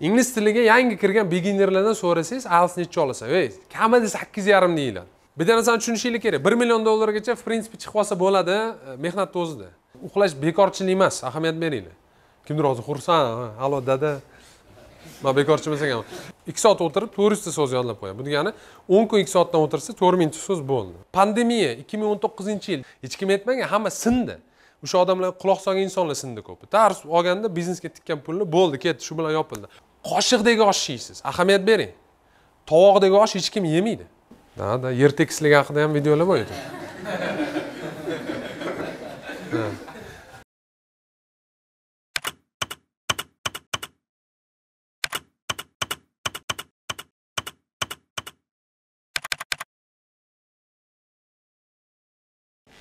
ingliz tiliga yangi kirgan beginnerlardan so'rasangiz als necha olasan ey kamida sakkiz yarim deyiladi bitta narsani tushunishinglar kerak bir million dollargacha в принципе chiqib olsa bo'ladi e, mehnatni o'zida uxlash bekorchilik emas ahamiyat beringlar kimdir hozir xursand alo dada man bekorchi emas ekanman ikki soat o'tirib yuzta so'z yodlab qo'yadi bu degani o'n kun ikki soatdan o'tirsa to'rt mingta so'z bo'ldi pandemiya ikki ming o'n to'qqizinchi yil hech kim aytmagan hamma sindi o'sha odamlar quloq solgan insonlar sindi ko'pi tars olganda biznesga tikkan pulni bo'ldi ketdi shu bilan yopildi qoshiqdagi oshni yeysiz ahamiyat bering tovoqdagi osh hech kim yemaydi da yer tekisligi haqida ham videolar bor edi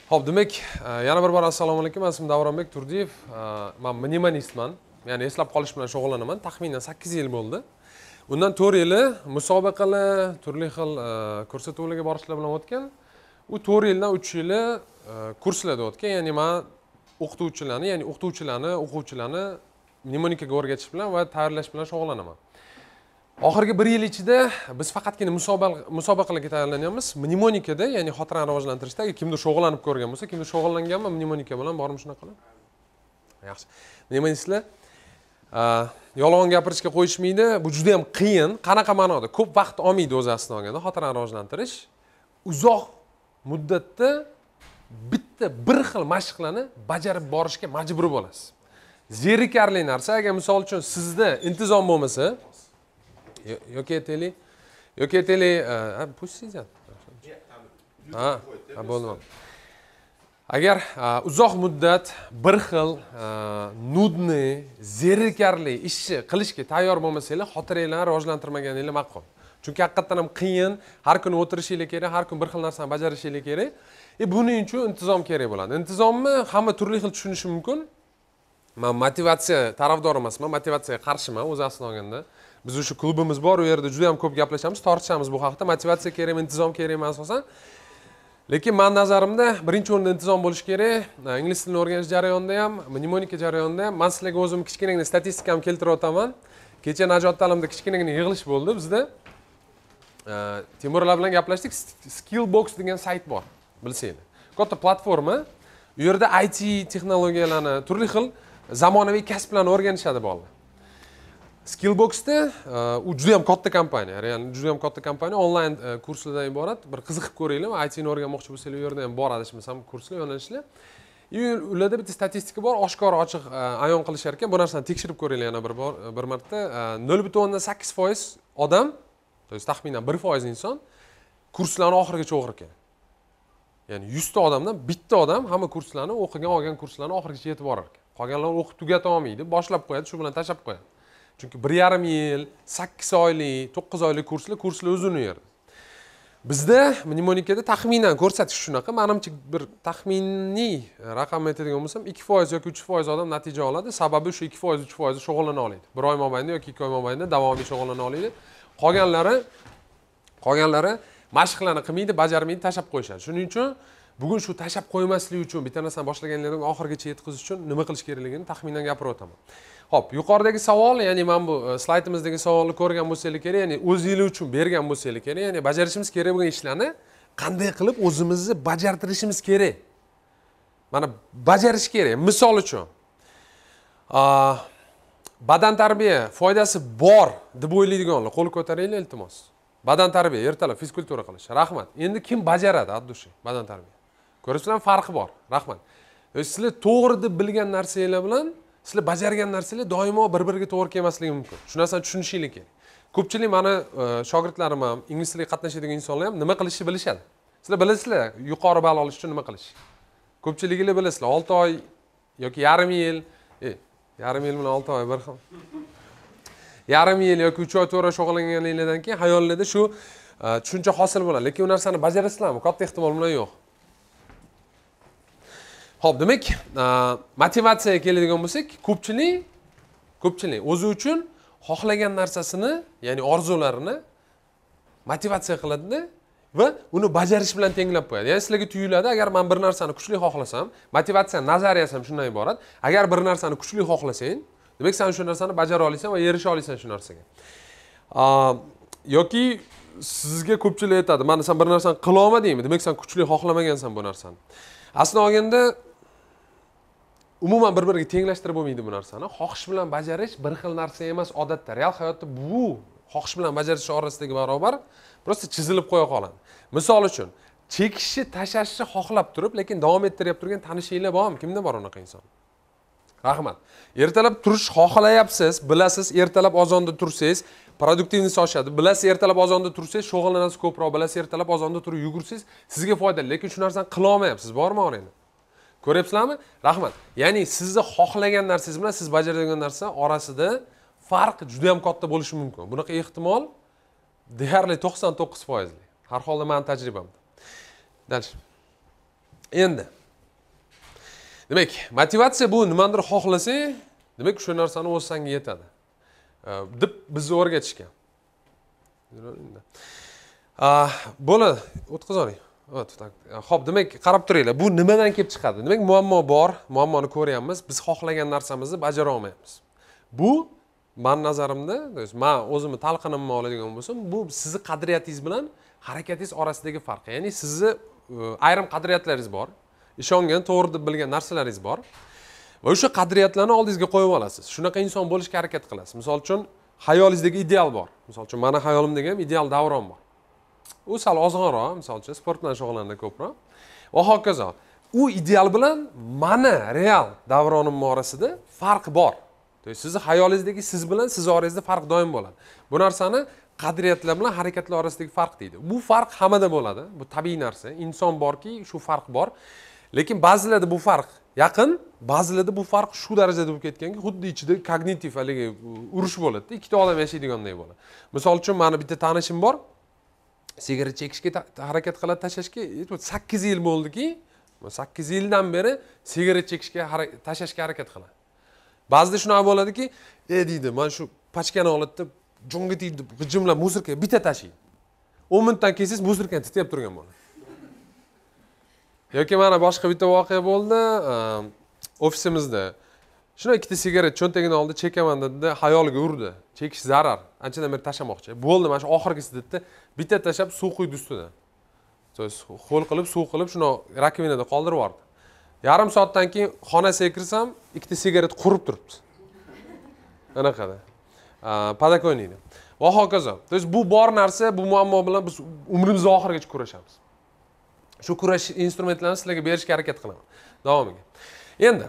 ho'p demak e, yana bir bor assalomu alaykum ismim davronbek turdiyev e, man minimalistman ya'ni eslab qolish bilan shug'ullanaman taxminan sakkiz yil bo'ldi undan to'rt yili musobaqalar turli xil e, ko'rsatuvlarga borishlar bilan o'tgan u to'rt yildan uch yili e, kurslarda o'tgan ya'ni man o'qituvchilarni ya'ni o'qituvchilarni o'quvchilarni mnemonikaga o'rgatish bilan va tayyorlash bilan shug'ullanaman oxirgi bir yil ichida biz faqatgina musobaqalarga tayyorlanyapmiz mnemonikada ya'ni xotirani rivojlantirishda agar kimdir shug'ullanib ko'rgan bo'lsa kimdir shug'ullanganmi mnemonika bilan bormi shunaqa yaxshi mnemonistlar yolg'on gapirishga qo'yishmaydi bu juda yam qiyin qanaqa ma'noda ko'p vaqt olmaydi o'z olganda xotirani rivojlantirish uzoq muddatda bitta bir xil mashqlarni bajarib borishga majbur bo'lasiz zerikarli narsa agar misol uchun sizda intizom bo'lmasa yoki aytaylik yoki aytaylik пусть сидят ha bo'ldi agar e, uzoq muddat bir xil e, nudni zerikarli ishni qilishga tayyor bo'lmasanglar xotiranglarni rivojlantirmaganinglar ma'qul chunki haqiqatdan ham qiyin har kuni o'tirishinglar kerak har kuni bir xil narsani bajarishinglar kerak и e, buning uchun intizom kerak bo'ladi intizomni hamma turli xil tushunishi mumkin man motivatsiya tarafdori emasman motivatsiyaga qarshiman o'z aslini olganda biz o'sha klubimiz bor u yerda juda yam ko'p gaplashamiz tortishamiz bu haqida motivatsiya kerakmi intizom kerakmi asosan lekin men nazarimda birinchi o'rinda intizom bo'lishi kerak ingliz tilini o'rganish jarayonida ham mnemonika jarayonida ham man sizlarga o'zimni kichkinagina statistikamni keltirib o'taman kecha najot ta'limda kichkinagina yig'ilish bo'ldi bizda temurlar bilan gaplashdik skillbox degan sayt bor bilsanglar katta platforma u yerda it texnologiyalarni turli xil zamonaviy kasblarni o'rganishadi bolalar skillboxda uh, u juda yam katta kompaniya ya'ni juda yam katta kompaniya onlayn uh, kurslardan iborat bir qiziqib ko'ringlar itni o'rganmoqchi bo'lsanglar u yerda ham bor adashmasam kurslar yo'nalishlar и ularda bitta statistika bor oshkora ochiq uh, ayon qilishar ekan bu narsani tekshirib ko'ringlar yana bir bor bir marta nol butun o'ndan sakkiz foiz odam то есть taxminan bir foiz inson kurslarni oxirigacha o'g'ir ekan ya'ni yuzta odamdan bitta odam hamma kurslarni o'qigan olgan kurslarni oxirigacha yetib borar ekan qolganlar o'qib tugata olmaydi boshlab qo'yadi shu bilan tashlab qo'yadi chunki bir yarim yil sakkiz oylik to'qqiz oylik kurslar kurslar o'zini berdi bizda mnemonikada taxminan ko'rsatish shunaqa manimcha bir taxminiy raqam aytadigan bo'lsam ikki foiz yoki uch foiz odam natija oladi sababi shu ikki foiz uch foizi shug'ullana oladi bir oy mobaynida yoki ikki oy mobaynida davomiy shug'ullana oladi qolganlari qolganlari mashqlarni qilmaydi bajarmaydi tashlab qo'yishadi shuning uchun bugun shu tashlab qo'ymaslik uchun bitta narsani boshlaganlarni oxirigacha yetkazish uchun nima qilish kerakligini taxminan gapirib o'taman ho'p yuqoridagi savol ya'ni mana bu e, slaydimizdagi savolni ko'rgan bo'lsanglar kerak ya'ni o'zinglar uchun bergan bo'lsanglar kerak ya'ni bajarishimiz kerak bo'lgan ishlarni qanday qilib o'zimizni bajartirishimiz kerak mana bajarish kerak misol uchun badan tarbiya foydasi bor deb o'ylaydiganlar qo'l ko'taringlar iltimos badan tarbiya ertalab fizkultura qilish rahmat endi kim bajaradi от души badan tarbiya ko'rasizlarmi farqi bor rahmat sizlar to'g'ri deb bilgan narsanglar bilan sizlar bajargan narsalar doimo bir biriga to'g'ri kelmasligi mumkin shu narsani tushunishinglar kerak ko'pchilik mani e, shogirdlarim ham ingliz tiliga qatnashadigan insonlar ham nima qilishni bilishadi sizlar bilasizlar yuqori ball olish uchun nima qilish ko'pchiliginglar bilasizlar olti oy yoki yarim yil e, yarim yil bilan olti oy bir xil yarim yil yoki uch oy to'rt oy shug'ullanganinglardan keyin hayolinglarda shu e, tushuncha hosil bo'ladi lekin u narsani bajarasizlarmi katta ehtimol bilan yo'q ho'p demak e, motivatsiyaga keladigan bo'lsak ko'pchilik ko'pchilik o'zi uchun xohlagan narsasini ya'ni orzularini motivatsiya qiladida va uni bajarish bilan tenglab qo'yadi ya'ni sizlarga tuyuladi agar man bir narsani kuchli xohlasam motivatsiya nazariyasi ham shundan iborat agar bir narsani kuchli xohlasang demak san shu narsani bajara olasan va erisha olasan shu narsaga yoki sizga ko'pchilik aytadi mana san bir narsani qila olmadingmi? demak san kuchli xohlamagansan bu narsani aslini olganda umuman bir biriga tenglashtirib bo'lmaydi bu narsani xohish bilan bajarish bir xil narsa emas odatda real hayotda bu xohish bilan bajarish orasidagi barobar просто chizilib qo'ya qoladi misol uchun chekishni tashlashni xohlab turib lekin davom ettirib turgan tanishinglar bormi kimda bor unaqa inson rahmat ertalab turish xohlayapsiz bilasiz ertalab ozonda tursangiz produktivnost oshadi bilasiz ertalab ozonda tursangiz shug'ullanasiz ko'proq bilasiz ertalab ozonda turib yugursangiz sizga foydali lekin shu narsani qilolmayapsiz bormi oringda ko'ryapsizlarmi rahmat ya'ni sizni xohlagan narsangiz bilan siz bajaradigan narsa orasida farq juda yam katta bo'lishi mumkin bunaqa ehtimol deyarli to'qson to'qqiz foizli har holda mani tajribamda дальше endi demak motivatsiya bu nimanidir xohlasang demak o'sha narsani o'zi sanga yetadi deb bizni o'rgatishgan bo'ladi yuboring ho'p demak qarab turinglar bu nimadan kelib chiqadi demak muammo bor muammoni ko'ryapmiz biz xohlagan narsamizni bajara olmayapmiz bu mani nazarimda то есть man o'zimni talqinimni oladigan bo'lsam bu sizni qadriyatingiz bilan harakatingiz orasidagi farq ya'ni sizni e, ayrim qadriyatlaringiz bor ishongan to'g'ri deb bilgan narsalaringiz bor va o'sha qadriyatlarni oldingizga qo'yib olasiz shunaqa inson bo'lishga harakat qilasiz misol uchun xayolingizdagi ideal bor misol uchun mani hayolimdagi ham ideal davron bor u sal ozg'inroq misol uchun sport bilan shug'ullanadi ko'proq va hokazo u ideal bilan mani real davronim orasida farq bor то есть sizni xayolingizdagi siz bilan siz orangizda farq doim bo'ladi bu narsani qadriyatlar bilan harakatlar orasidagi farq deydi bu farq hammada bo'ladi bu tabiiy narsa inson borki shu farq bor lekin ba'zilarda bu farq yaqin ba'zilarda bu farq shu darajada bo'lib ketganki xuddi ichida kognitiv haligi urush bo'ladida ikkita odam yashaydiganday bo'ladi misol uchun mani bitta tanishim bor sigaret chekishga harakat qiladi tashlashga sakkiz yil bo'ldiki sakkiz yildan beri sigaret chekishga tashlashga harakat qiladi ba'zida shunaqa bo'ladiki e deydi mana shu pachkani oladida jonga tegdi g'ijimlab musorka bitta tashlang o'n minutdan keyin siz musirkani turgan bo'ladi yoki mana boshqa bitta voqea bo'ldi e, ofisimizda shuni ikkita sigaret cho'ntagini oldi chekaman dedida xayoliga urdi chekish zarar anchadan beri tashlamoqchi bo'ldi mana shu oxirgisi dedida bitta tashlab suv quydi ustidan ho'l qilib suv qilib shuni rakovinada qoldirib yubordi yarim soatdan keyin xonasiga kirsam ikkita sigaret qurib turibdi anaqada подоконникda va hokazo то есть bu bor narsa bu muammo bilan biz umrimizni oxirigacha kurashamiz shu kurash instrumentlarini sizlarga berishga harakat qilaman davomiga endi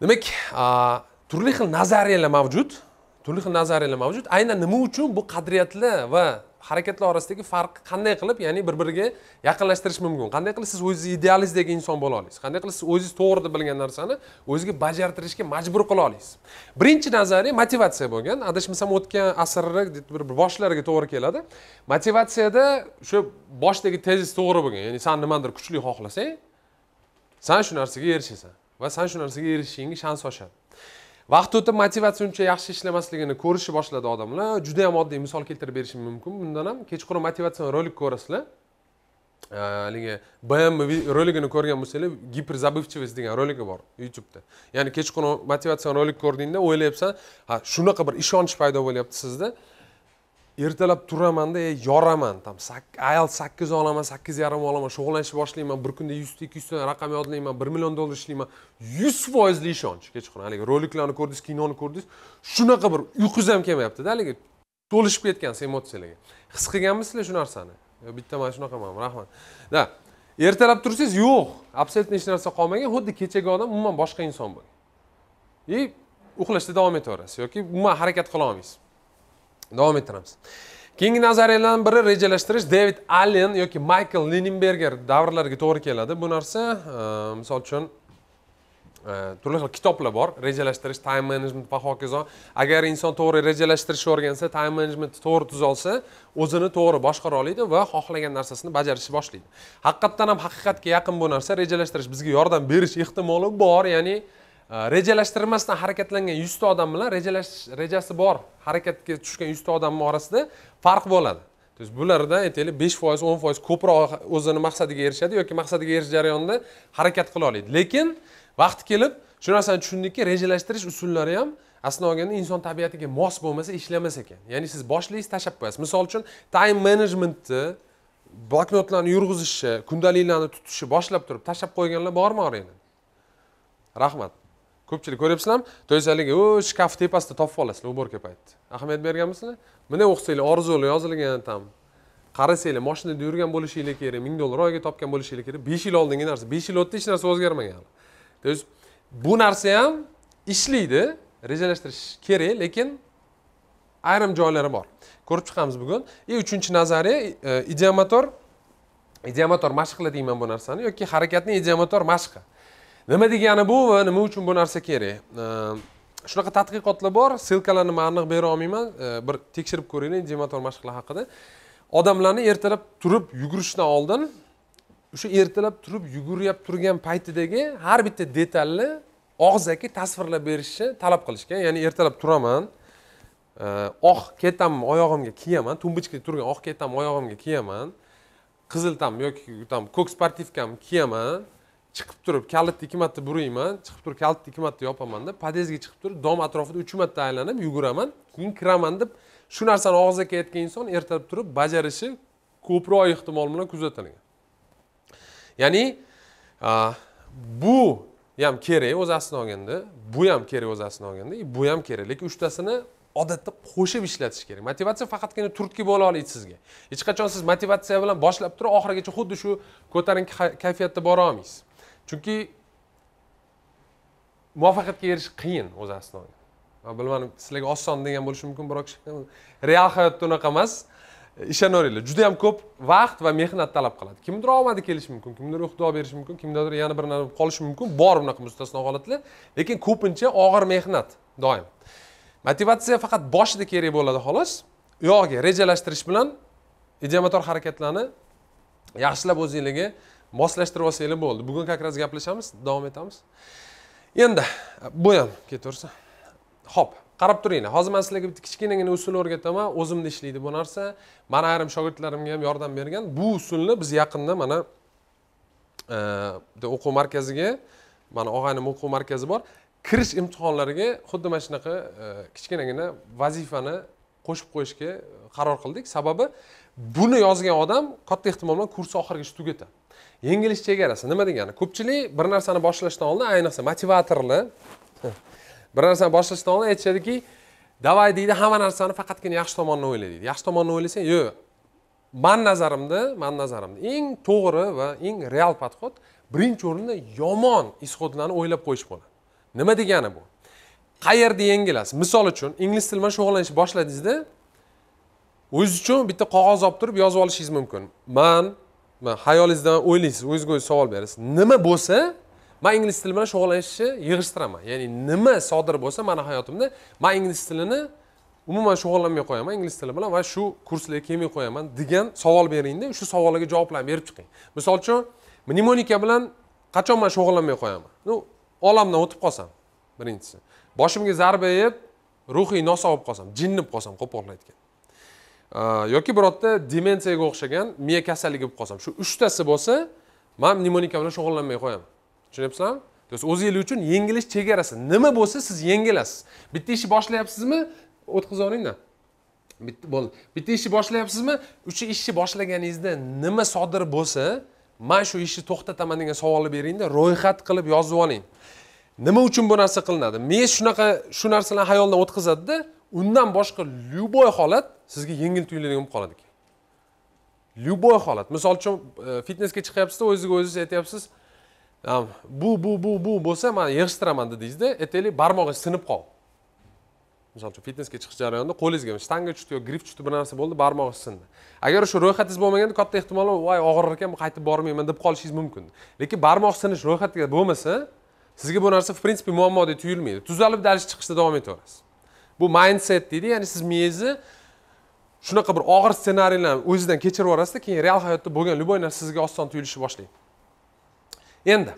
demak turli xil nazariyalar mavjud turli xil nazariyalar mavjud aynan nima uchun bu qadriyatlar va harakatlar orasidagi farqni qanday qilib ya'ni bir biriga yaqinlashtirish mumkin qanday qilib siz o'zingizni idealingizdagi inson bo'la olasiz qanday qilib siz o'zingiz to'g'ri deb bilgan narsani o'ziga bajartirishga majbur qila olasiz birinchi nazariya motivatsiya bo'lgan adashmasam o'tgan asrni bir boshlariga to'g'ri keladi motivatsiyada o'sha boshdagi tezis to'g'ri bo'lgan ya'ni san nimadir kuchli xohlasang san shu narsaga erishasan va san shu narsaga erishishingga shans oshadi vaqt o'tib motivatsiya uncha yaxshi ishlamasligini ko'rishni boshladi odamlar juda yam oddiy misol keltirib berishim mumkin bundan ham kechqurun motivatsion rolik ko'rasizlar haligi bm roligini ko'rgan bo'lsanglar giperzabывчивость degan roligi bor youtubeda ya'ni kechqurun motivatsion rolik ko'rdingda o'ylayapsan ha shunaqa bir ishonch paydo bo'lyapti sizda ertalab turamanda e, yoraman там ayol sakkiz olaman sakkiz yarim olaman shug'ullanishni boshlayman bir kunda yuzta ikki yuzta raqam yodlayman bir million dollar ishlayman yuz foizli ishonch kechqurun haligi roliklarni ko'rdingiz kinoni ko'rdingiz shunaqa bir uyqungiz ham kelmayaptida haligi to'lishib ketgansiz emotsiyalarga his qilganmisizlar shu narsani bitta mana shunaqaman rahmat да ertalab tursangiz yo'q абсолютно hech narsa qolmagan xuddi kechagi odam umuman boshqa inson bo'lgan и uxlashda davom etaverasiz yoki umuman harakat qila olmaysiz davom ettiramiz keyingi nazariyalardan biri rejalashtirish david allen yoki maykl linenberger davrlariga to'g'ri keladi bu narsa e, misol uchun e, turli xil kitoblar bor rejalashtirish time management va hokazo agar inson to'g'ri rejalashtirishni o'rgansa time managementni to'g'ri tuzolsa o'zini to'g'ri boshqara oladi va xohlagan narsasini bajarishni boshlaydi haqiqatdan ham haqiqatga yaqin bu narsa rejalashtirish bizga yordam berish ehtimoli bor ya'ni Э, rejalashtirmasdan harakatlangan yuzta odam bilan rejasi bor harakatga tushgan yuzta odamni orasida farq bo'ladi то есть bularda aytaylik besh foiz o'n foiz ko'proq o'zini maqsadiga erishadi yoki maqsadiga erishish jarayonida harakat qila oladi lekin vaqti kelib shu narsani tushundikki rejalashtirish usullari ham aslini olganda inson tabiatiga mos bo'lmasa ishlamas ekan ya'ni siz boshlaysiz tashlab qo'yasiz misol uchun time managementni bloknotlarni yurg'izishni kundaliklarni tutishni boshlab turib tashlab qo'yganlar bormi orangdan rahmat ko'pchilik ko'ryapsizlarmi то есть haligi u shkaf tepasida topib olasizlar уборка paytida ahamiyat berganmisizlar buni o'qisanglar orzular yozilgan там qarasanglar moshinada yurgan bo'lishinglar kerak ming dollar oyiga topgan bo'lishinglar kerak besh yil oldingi narsa besh yil o'tdi hech narsa o'zgarmagan то есть bu narsa ham ishlaydi rejalashtirish kerak lekin ayrim joylari bor ko'rib chiqamiz bugun и e, uchinchi nazariya e, idiomator idiomotor mashq qila deyman bu narsani yoki harakatni idiomotor mashqi nima degani bu va nima uchun bu narsa kerak ehm, shunaqa tadqiqotlar bor ssilkalarni man aniq bera olmayman ehm, bir tekshirib ko'ringlar enzimator mashqlar haqida odamlarni ertalab turib yugurishdan oldin o'sha ertalab turib yugurib turgan paytidagi har bitta detalni og'zaki tasvirlab berishni talab qilishgan ya'ni ertalab turaman ehm, oq oh, ketamni oyog'imga kiyaman tumbochkada turgan oq oh, ketamni oyog'imga kiyaman qizil tam yoki там ko'k sportivkamni kiyaman chiqib turib kalitni ikki marta burayman chiqib turib kalitni ikki marta yopamanda podyezdga chiqib turib dom atrofida uch marta aylanib yuguraman keyin kiraman deb shu narsani og'ziga aytgan inson ertalab turib bajarishi ko'proq ehtimol bilan kuzatilgan ya'ni bu ham kerak o'z aslini olganda bu ham kerak o'z aslini olganda bu ham kerak lekin uchtasini odatda qo'shib ishlatish kerak motivatsiya faqatgina turtki bo'la oladi sizga hech qachon siz motivatsiya bilan boshlab turib oxirigacha xuddi shu ko'tarinki kayfiyatda bora olmaysiz chunki muvaffaqiyatga erishish qiyin o'zi aslida bilmadim sizlarga oson degan bo'lishi mumkin biroq real hayotda unaqa emas ishonaveringlar juda yam ko'p vaqt va mehnat talab qiladi kimdir omadi kelishi mumkin kimdir xudo berishi mumkin kimdadir yana bir narsa qolishi mumkin bor bunaqa mustasno holatlar lekin ko'pincha og'ir mehnat doim motivatsiya faqat boshida kerak bo'ladi xolos u rejalashtirish bilan idiomator harakatlarni yaxshilab o'zinglarga moslashtirib olsanglar bo'ldi bugun как раз gaplashamiz davom etamiz endi bu ham ketaversin ho'p qarab turinglar hozir man sizlarga bitta kichkinagina usul o'rgataman o'zimda ishlaydi bu narsa mani ayrim shogirdlarimga ham yordam bergan bu usulni biz yaqinda mana e, bitta o'quv markaziga mana og'aynim o'quv markazi bor kirish imtihonlariga xuddi mana shunaqa e, kichkinagina vazifani qo'shib qo'yishga qaror qildik sababi buni yozgan odam katta ehtimol bilan kursni oxirigacha tugatadi yengilish chegarasi nima degani ko'pchilik bir narsani boshlashdan oldin ayniqsa motivatorlar bir narsani boshlashdan oldin aytishadiki davay deydi hamma narsani faqatgina yaxshi tomonini o'yla deydi yaxshi tomonini o'ylasang yo'q mani nazarimda mani nazarimda eng to'g'ri va eng real podxod birinchi o'rinda yomon исходlarni o'ylab qo'yish bo'ladi nima degani bu qayerda yengilasiz misol uchun ingliz tili bilan shug'ullanishni boshladingizda o'zingiz uchun bitta qog'oz olib turib yozib olishingiz mumkin man hayolingizdan o'ylaysiz o'zingizga o'zingiz savol berasiz nima bo'lsa man ingliz tili bilan shug'ullanishni yig'ishtiraman ya'ni nima sodir bo'lsa mani hayotimda man ingliz tilini umuman shug'ullanmay qo'yaman ingliz tili bilan va shu kurslarga kelmay qo'yaman degan savol beringda shu savollarga javoblarni berib chiqing misol uchun mnemonika bilan qachon man shug'ullanmay qo'yaman ну olamdan o'tib qolsam birinchisi boshimga zarba yeb ruhiy nosog' bo'lib qolsam jinnib qolsam qo'pol aytganda Э, yoki birorta demensiyaga o'xshagan miya kasalligi bo'lib qolsam shu uchtasi bo'lsa man mnemonika bilan shug'ullanmay qo'yaman tushunyapsizlarmi то есть o'zingiz uchun yengilish chegarasi nima bo'lsa siz yengilasiz bitta ishni boshlayapsizmi o'tkazib yuboringda bo'ldi bitta ishni boshlayapsizmi uch ishni boshlaganingizda nima sodir bo'lsa man shu ishni to'xtataman degan savolni beringda ro'yxat qilib yozib oling nima uchun bu narsa qilinadi miya shunaqa shu narsalarni xayoldan o'tkazadida undan boshqa любой holat sizga yengil tuyuladigan bo'lib qoladi keyin любой holat misol uchun e, fitnesga chiqyapsizda o'zingizga o'zingiz aytyapsiz bu bu bu bu bo'lsa man yig'ishtiraman dedingizda aytaylik barmog'ingiz sinib qoldi misol uchun fitnesga chiqish jarayonida qo'lingizga shtanga tushdi yo grif tushdi bir narsa bo'ldi barmog'ingiz sindi agar o'sha ro'yxatingiz bo'lmaganda katta ehtimol bilan voy og'ir ekan qaytib bormayman deb qolishingiz mumkin lekin barmoq sinish ro'yxatda bo'lmasa sizga bu narsa в принципе muammo tuyulmaydi tuzalib дальше chiqishda davom etaverasiz bu mindset deydi ya'ni siz miyangizni shunaqa bir og'ir ssenariylarni o'zidan kechirib yuborasizda keyin real hayotda bo'lgan любой narsa sizga oson tuyulishni boshlaydi endi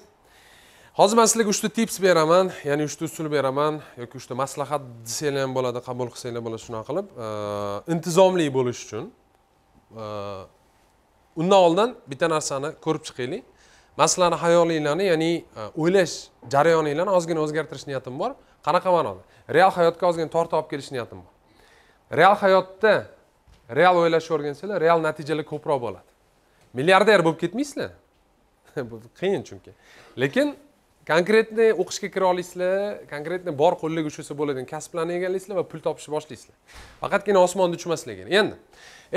hozir man sizlarga uchta tips beraman ya'ni uchta usul beraman yoki uchta maslahat desanglar ham bo'ladi qabul qilsanglar bo'ladi shunaqa qilib intizomli bo'lish uchun undan oldin bitta narsani ko'rib chiqaylik masalan hayolinglarni ya'ni e, o'ylash jarayoninglarni ozgina o'zgartirish niyatim bor qanaqa ma'noda real hayotga ozgina tortib olib kelish niyatim bor real hayotda real o'ylashni o'rgansanglar real natijalar ko'proq bo'ladi milliarder bo'lib ketmaysizlar bu qiyin chunki lekin konkretniy o'qishga kira olasizlar konkretniy bor qo'llik ushlasa bo'ladigan kasblarni egallaysizlar va pul topishni boshlaysizlar faqatgina osmonda uchmasligini endi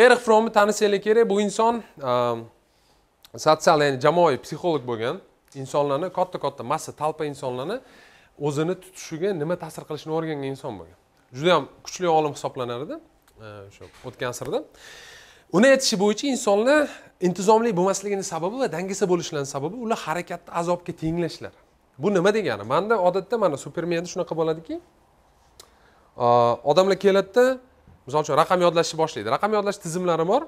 erix fromni tanisanglar kerak bu inson ehm, sotsial ya'ni jamoaviy psixolog bo'lgan insonlarni katta katta massa talpa insonlarni o'zini tutishiga nima ta'sir qilishini o'rgangan inson bo'lgan juda ham kuchli olim hisoblanar edi o'sha e, o'tgan asrda uni aytishi bo'yicha insonlar intizomli bo'lmasligini sababi va dangasa bo'lishlarini sababi ular harakatni azobga tenglashlar bu nima degani manda odatda mana supermenda shunaqa bo'ladiki e, odamlar keladida misol uchun raqam yodlashni boshlaydi raqam yodlash tizimlari bor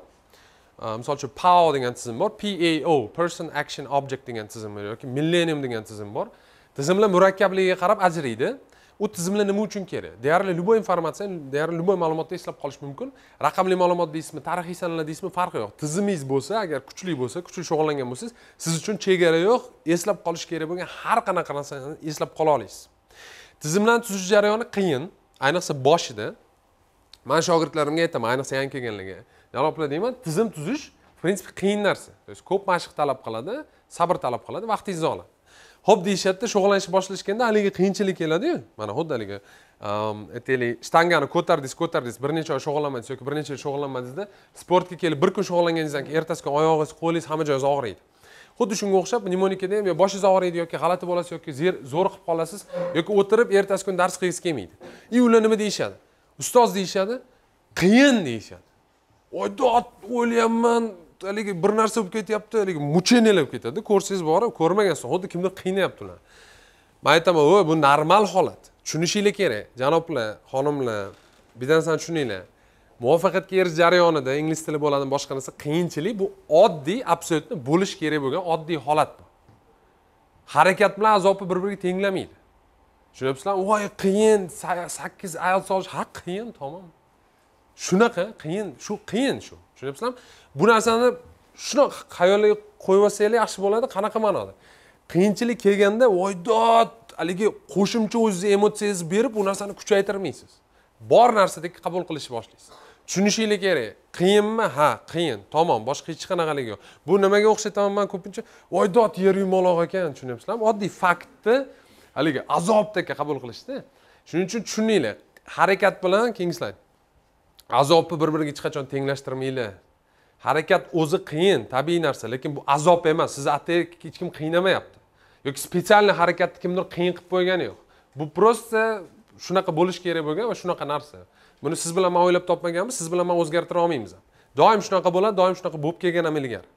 e, misol uchun pao degan tizim bor pao person action object degan tizim bor yoki millennium degan tizim bor tizimlar murakkabligiga qarab ajraydi u tizimlar nima uchun kerak deyarli любой informatsiya deyarli любой ma'lumotni eslab qolish mumkin raqamli ma'lumot deysizmi tarixiy sanalar deysizmi farqi yo'q tizimingiz bo'lsa agar kuchli bo'lsa kuchli shug'ullangan bo'lsangiz siz uchun chegara yo'q eslab qolish kerak bo'lgan har qanaqa narsani eslab qola olasiz tizimlarni tuzish jarayoni qiyin ayniqsa boshida man shogirdlarimga aytaman ayniqsa yangi kelganlarga janoblar deyman tizim tuzish в принципе qiyin narsa то есть ko'p mashq talab qiladi sabr talab qiladi vaqtingizni oladi hop deyishadida shug'ullanishni boshlashganda haligi qiyinchilik keladiyu mana xuddi haligi aytaylik shtangani ko'tardingiz ko'tardingiz bir necha oy shug'ullanmadingiz yoki bir necha yil shug'ullanmadingizda sportga kelib bir kun shug'ullanganingizdan keyin ertasi kun oyog'ingiz qo'lingiz hamma joyingiz og'riydi xuddi shunga o'xshab pnevmonikada ham yo boshingiz og'riydi yoki g'alati bo'lasiz yoki zo'r qilib qolasiz yoki o'tirib ertasi kun dars qilgingiz kelmaydi и ular nima deyishadi ustoz deyishadi qiyin deyishadi oyda o'lyapman haligi bir narsa bo'lib ketyapti haligi mucheniyalar bo'lib ketadi ko'rsangiz bor ko'rmagansiz xuddi kimdir qiynayapti ularni man aytaman voy bu normal holat tushunishinglar kerak janoblar xonimlar bitta narsani tushuninglar muvaffaqiyatga erish jarayonida ingliz tili bo'ladimi boshqa narsa qiyinchilik bu oddiy absolyutni bo'lishi kerak bo'lgan oddiy holat bu harakat bilan azobni bir biriga tenglamaydi tushunyapsizlarmi voy qiyin sakkiz ayol solish ha qiyin tamom shunaqa qiyin shu qiyin shu tushunyapsizlarmi bu narsani shunaqa xayolga qo'yib olsanglar yaxshi bo'ladi qanaqa ma'noda qiyinchilik kelganda dod haligi qo'shimcha o'zizni emotsiyangizni berib u narsani kuchaytirmaysiz bor narsadagi qabul qilishni boshlaysiz tushunishingiz kerak qiyinmi ha qiyin tamom boshqa hech qanaqaligi yo'q bu nimaga o'xshataman man ko'pincha dod yer yumaloq ekan tushunyapsizlarmi oddiy faktni haligi azobdek qabul qilishda shuning uchun tushuninglar harakat bilan kingslaydi azobni bir biriga hech qachon tenglashtirmanglar harakat o'zi qiyin tabiiy narsa lekin bu azob emas sizni atay hech kim qiynamayapti yoki специальный harakatni kimdir qiyin qilib qo'ygani yo'q bu просто shunaqa bo'lishi kerak bo'lgan va shunaqa narsa buni siz bilan man o'ylab topmaganmiz siz bilan man o'zgartira olmaymiz doim shunaqa bo'ladi doim shunaqa bo'lib kelgan ham ilgari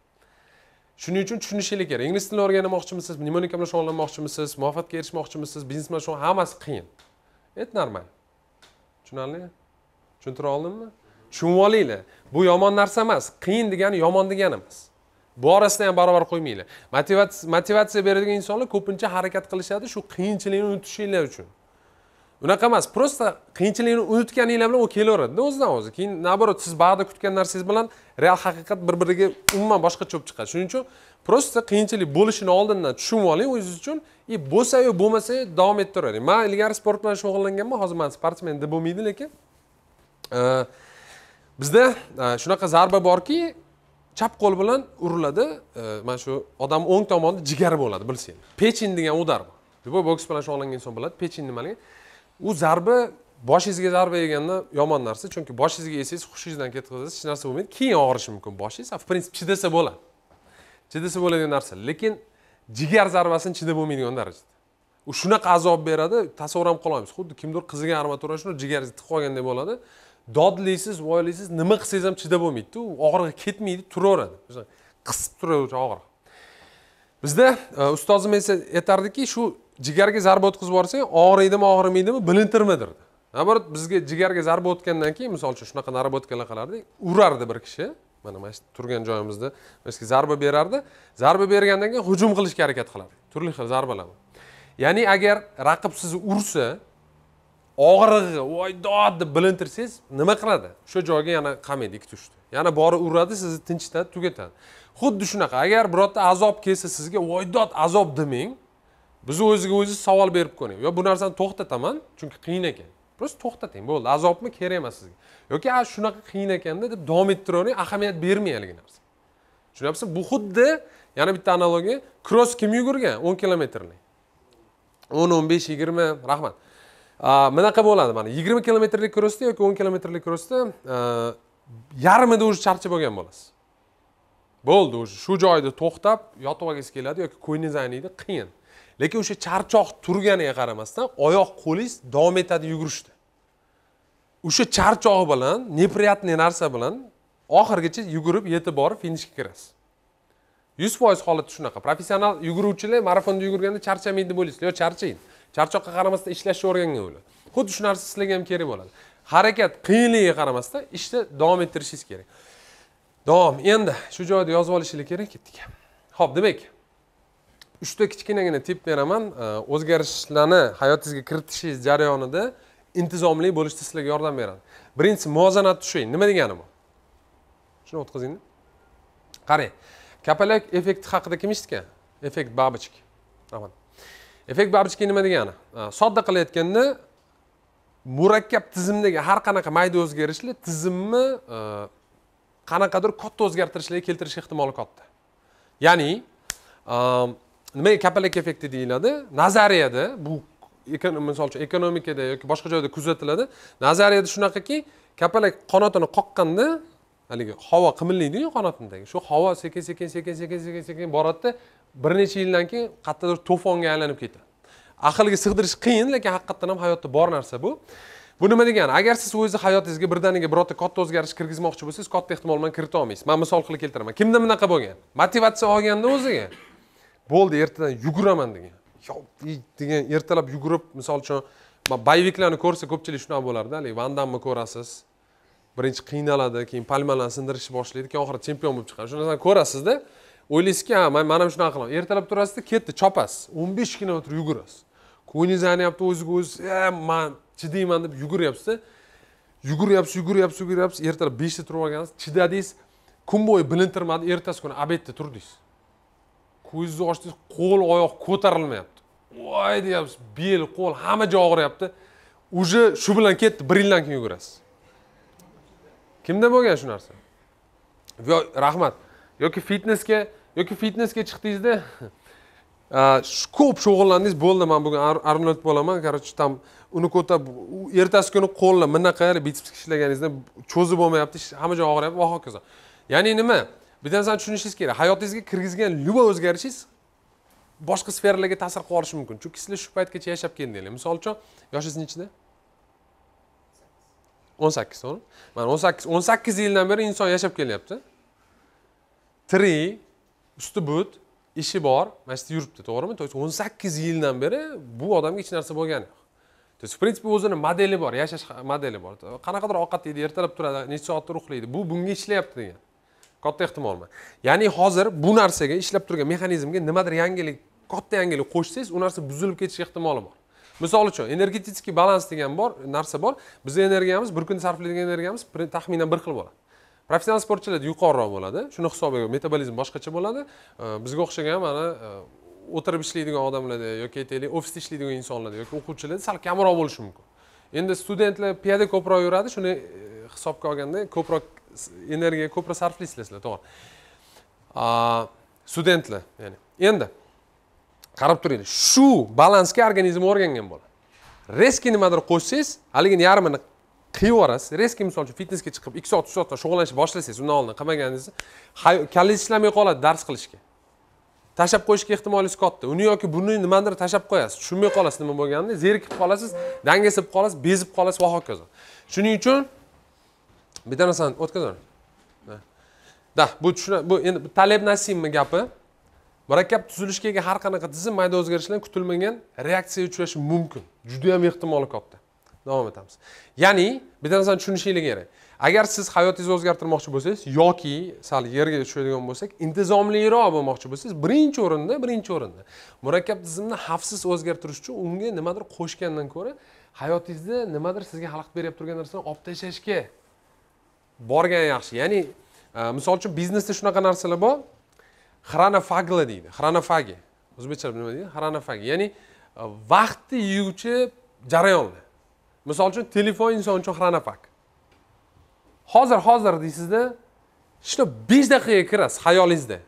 shuning uchun tushunishingiz kerak ingliz tilini o'rganmoqchimisiz mnemonika bilan shug'ullanmoqchimisiz muvaffaqiyatga erishmoqchimisiz biznes bilan hammasi qiyin это нормально tushunarli tushuntira oldimmi tushunib olinglar bu yomon narsa emas qiyin degani yomon degani emas bu orasida ham barobar qo'ymanglar motivatsiya beradigan insonlar ko'pincha harakat qilishadi shu qiyinchilikni unutishinglar uchun unaqa emas просто qiyinchilikni unutganinglar bilan u kelaveradida o'zidan o'zi keyin наоборот siz ba'da kutgan narsangiz bilan real haqiqat bir biriga umuman boshqacha bo'lib chiqadi shuning uchun просто qiyinchilik bo'lishini oldindan tushunib oling o'zingiz uchun и e, bo'lsayu bo'lmasa davom ettiravering man ilgari sport bilan shug'ullanganman hozir man sportsmen deb bo'lmaydi lekin bizda e, shunaqa zarba borki chap qo'l bilan uriladi mana shu odam o'ng tomoni jigari bo'ladi bilsang pechin degan udar любой boks bilan shug'ullangan inson biladi pechin nimaligi u zarba boshingizga zarba yeganda yomon narsa chunki boshingizga yesangiz hushingizdan ketqazasiz hech narsa bo'lmaydi keyin og'rishi mumkin boshingiz в принципе chidasa bo'ladi chidasa bo'ladigan narsa lekin jigar zarbasini chidab bo'lmaydigan darajada u shunaqa azob beradi tasavvur ham qila xuddi kimdir qizigan armatura shuni jigaringizni tiqib qolganday bo'ladi dodlaysiz voylaysiz nima qilsangiz ham chidab bo'lmaydida u og'rig'i ketmaydi turaveradi qisib turaveruvchi og'riq bizda e, ustozim esa aytardiki shu jigarga zarba o'tkazib yuborsang og'riydimi og'rimaydimi bilintirma derdi наоборот bizga jigarga zarba o'tgandan keyin misol uchun shunaqa наработкалар qilardik urardi bir kishi mana mana shu turgan joyimizda zarba berardi zarba bergandan keyin hujum qilishga harakat qilardi turli xil zarbalar ya'ni agar raqib sizni ursa og'rig'i voy dod deb bilintirsangiz nima qiladi o'sha joyga yana qamaydi ikkita uchta yana borib uradi sizni tinchitadi tugatadi xuddi shunaqa agar birorta azob kelsa sizga voy dod azob demang bizni o'ziga o'zingiz savol berib ko'ring yo bu narsani to'xtataman chunki qiyin ekan просто to'xtating bo'ldi azobmi kerak emas sizga yoki a shunaqa qiyin ekanda deb davom ettiravering ahamiyat bermang haligi narsa tushunyapsizmi bu xuddi yana bitta analogiya kross kim yugurgan o'n kilometrlik o'n o'n besh yigirma rahmat bunaqa bo'ladi mana yigirma kilometrlik kursda yoki o'n kilometrlik kursda yarmida уже charchab olgan bo'lasiz bo'ldi уже shu joyda to'xtab yotib olgingiz keladi yoki ko'nglingiz ayniydi qiyin lekin o'sha charchoq turganiga qaramasdan oyoq qo'lingiz davom etadi yugurishda o'sha charchoq bilan неприятный narsa bilan oxirigacha yugurib yetib borib finishga kirasiz yuz foiz holati shunaqa professional yuguruvchilar marafonda yugurganda charchamaydi deb o'ylaysizlar yo'q charchaydi charchoqqa qaramasdan ishlashni o'rgangan ular xuddi shu narsa sizlarga ham kerak bo'ladi harakat qiyinligiga qaramasdan ishni işte, davom ettirishingiz kerak davom endi shu joyda yozib olishinglar kerak ketdik ho'p demak uchta kichkinagina tip beraman o'zgarishlarni hayotingizga kiritishingiz jarayonida intizomli bo'lishda sizlarga yordam beradi birinchisi muvozanatni tushiring nima degani bu shuni o'tkazingda qarang kapalak effekti haqida kim eshitgan effekt babochka rahmat effekt бабочка nima degani sodda qilayotganda murakkab tizimdagi har qanaqa mayda o'zgarishlar tizimni e, qanaqadir katta o'zgartirishlarga keltirish ehtimoli katta ya'ni e, nimaga kapalak effekti deyiladi nazariyada bu misol uchun ekonomikada yoki boshqa joyda kuzatiladi nazariyada shunaqaki kapalak qanotini qoqqanda haligi havo qimirlaydiyu qanotindagi shu havo sekin sekin sekin sekin sekin sekin boradida bir necha yildan keyin qayerdadir to'fonga aylanib ketadi aqlga sig'dirish qiyin lekin haqiqatdan ham hayotda bor narsa bu bu nima degani agar siz o'zingizni hayotingizga birdaniga birorta katta o'zgarish kirgizmoqchi bo'lsangiz katta ehtimol bilan kirita olmaysiz man misol qilib keltiraman kimda bunaqa bo'lgan motivatsiya olganda o'ziga bo'ldi ertadan yuguraman degan degan ertalab yugurib misol uchun boyviklarni ko'rsa ko'pchilik shunaqa bo'lardi haligi van damni ko'rasiz birinchi qiynaladi keyin palmalarni sindirishni boshlaydi keyin oxiri chempion bo'lib chiqadi shu narsani ko'rasizda o'ylaysizki ha man mana shunaqa qilaman ertalab turasizda ketdi chopasiz o'n besh kilometr yugurasiz ko'nglingiz ayniyapti o'ziga o'zi e, man chidayman deb yuguryapsizda yuguryapsiz yuguryapsiz yuguryapsiz ertalab beshda turib olgansiz chidadingiz kun bo'yi bilintirmadi ertasi kuni обедda turdingiz ko'zingizni ochdingiz qo'l oyoq ko'tarilmayapti voy deyapsiz bel qo'l hamma joy og'riyapti уже shu bilan ketdi bir yildan keyin yugurasiz kimda bo'lgan shu narsa yo rahmat yoki fitnesga yoki fitnesga chiqdingizda ko'p shug'ullandingiz bo'ldi man bugun arnold bo'laman короче там uni ko'tarib ertasi kuni qo'lni bunaqa biceps ishlaganingizda cho'zib bo'lmayapti hamma joy og'riyapti va hokazo ya'ni nima bitta narsani tushunishingiz kerak hayotingizga kirgizgan любой o'zgarishingiz boshqa sferalarga ta'sir qilib yuborishi mumkin chunki sizlar shu paytgacha yashab keldinglar misol uchun yoshingiz nechida o'n sakkiz to'g'rimi mana o'n sakkiz o'n sakkiz yildan beri inson yashab kelyapti tirik usti but ishi bor mana shu yerda yuribdi to'g'rimi то есть o'n sakkiz yildan beri bu odamga hech narsa bo'lgani yo'q то есть в принципе o'zini modeli bor yashash modeli bor qanaqadir ovqat yeydi ertalab turadi necha soatdir uxlaydi bu bunga ishlayapti degan katta ehtimol bilan ya'ni hozir bu narsaga ishlab turgan mexanizmga nimadir yangilik katta yangilik qo'shsangiz u narsa buzilib ketish ehtimoli bor misol uchun energetический balans degan bor narsa bor bizni energiyamiz bir kunda sarflaydigan energiyamiz taxminan bir xil bo'ladi professional sportchilarda yuqoriroq bo'ladi shuni hisobiga metabolizm boshqacha bo'ladi bizga o'xshagan mana e, o'tirib ishlaydigan odamlarda yoki aytaylik ofisda ishlaydigan insonlarda yoki o'quvchilarda sal kamroq bo'lishi mumkin endi studentlar piyoda ko'proq yuradi shuni e, hisobga olganda ko'proq energiya ko'proq sarflaysizlar sizlar to'g'ri studentlar ya'ni endi qarab turinglar shu balansga organizm o'rgangan bo'ladi reski nimadir qo'shsangiz haligini yarmini qiyib yuborasiz резко misol uchun fitnesga chiqib ikki soat uch soatda shug'ullanishni boshlasangiz undan oldin qilmaganingizni kallangiz ishlamay qoladi dars qilishga tashlab qo'yishga ehtimolingiz katta uni yoki buni nimanidir tashlab qo'yasiz tushunmay qolasiz nima bo'lganini zerikib qolasiz dangasib qolasiz bezib qolasiz va hokazo shuning uchun bitta narsani o'tkazan да bu tushuna bu endi talab nasimni gapi murakkab tuzilishga ega har qanaqa tizim mayda o'zgarishlar kutilmagan reaksiyaga uchrashi mumkin judayam ehtimoli katta davom etamiz ya'ni bitta narsani tushunishingiz kerak agar siz hayotingizni o'zgartirmoqchi bo'lsangiz yoki sal yerga tushadigan bo'lsak intizomliroq bo'lmoqchi bo'lsangiz birinchi o'rinda birinchi o'rinda murakkab tizimni xavfsiz o'zgartirish uchun unga nimadir qo'shgandan ko'ra hayotingizda nimadir sizga xalaqit beryapti turgan narsani olib tashlashga borgan yaxshi ya'ni e, misol uchun biznesda shunaqa narsalar bor xronofagla deydi xranofagi o'zbekcha nima deydi xronofagi ya'ni e, vaqtni yeyuvchi jarayonlar misol uchun telefon inson uchun xronofak hozir hozir deysizda shu besh daqiqaga kirasiz xayolingizda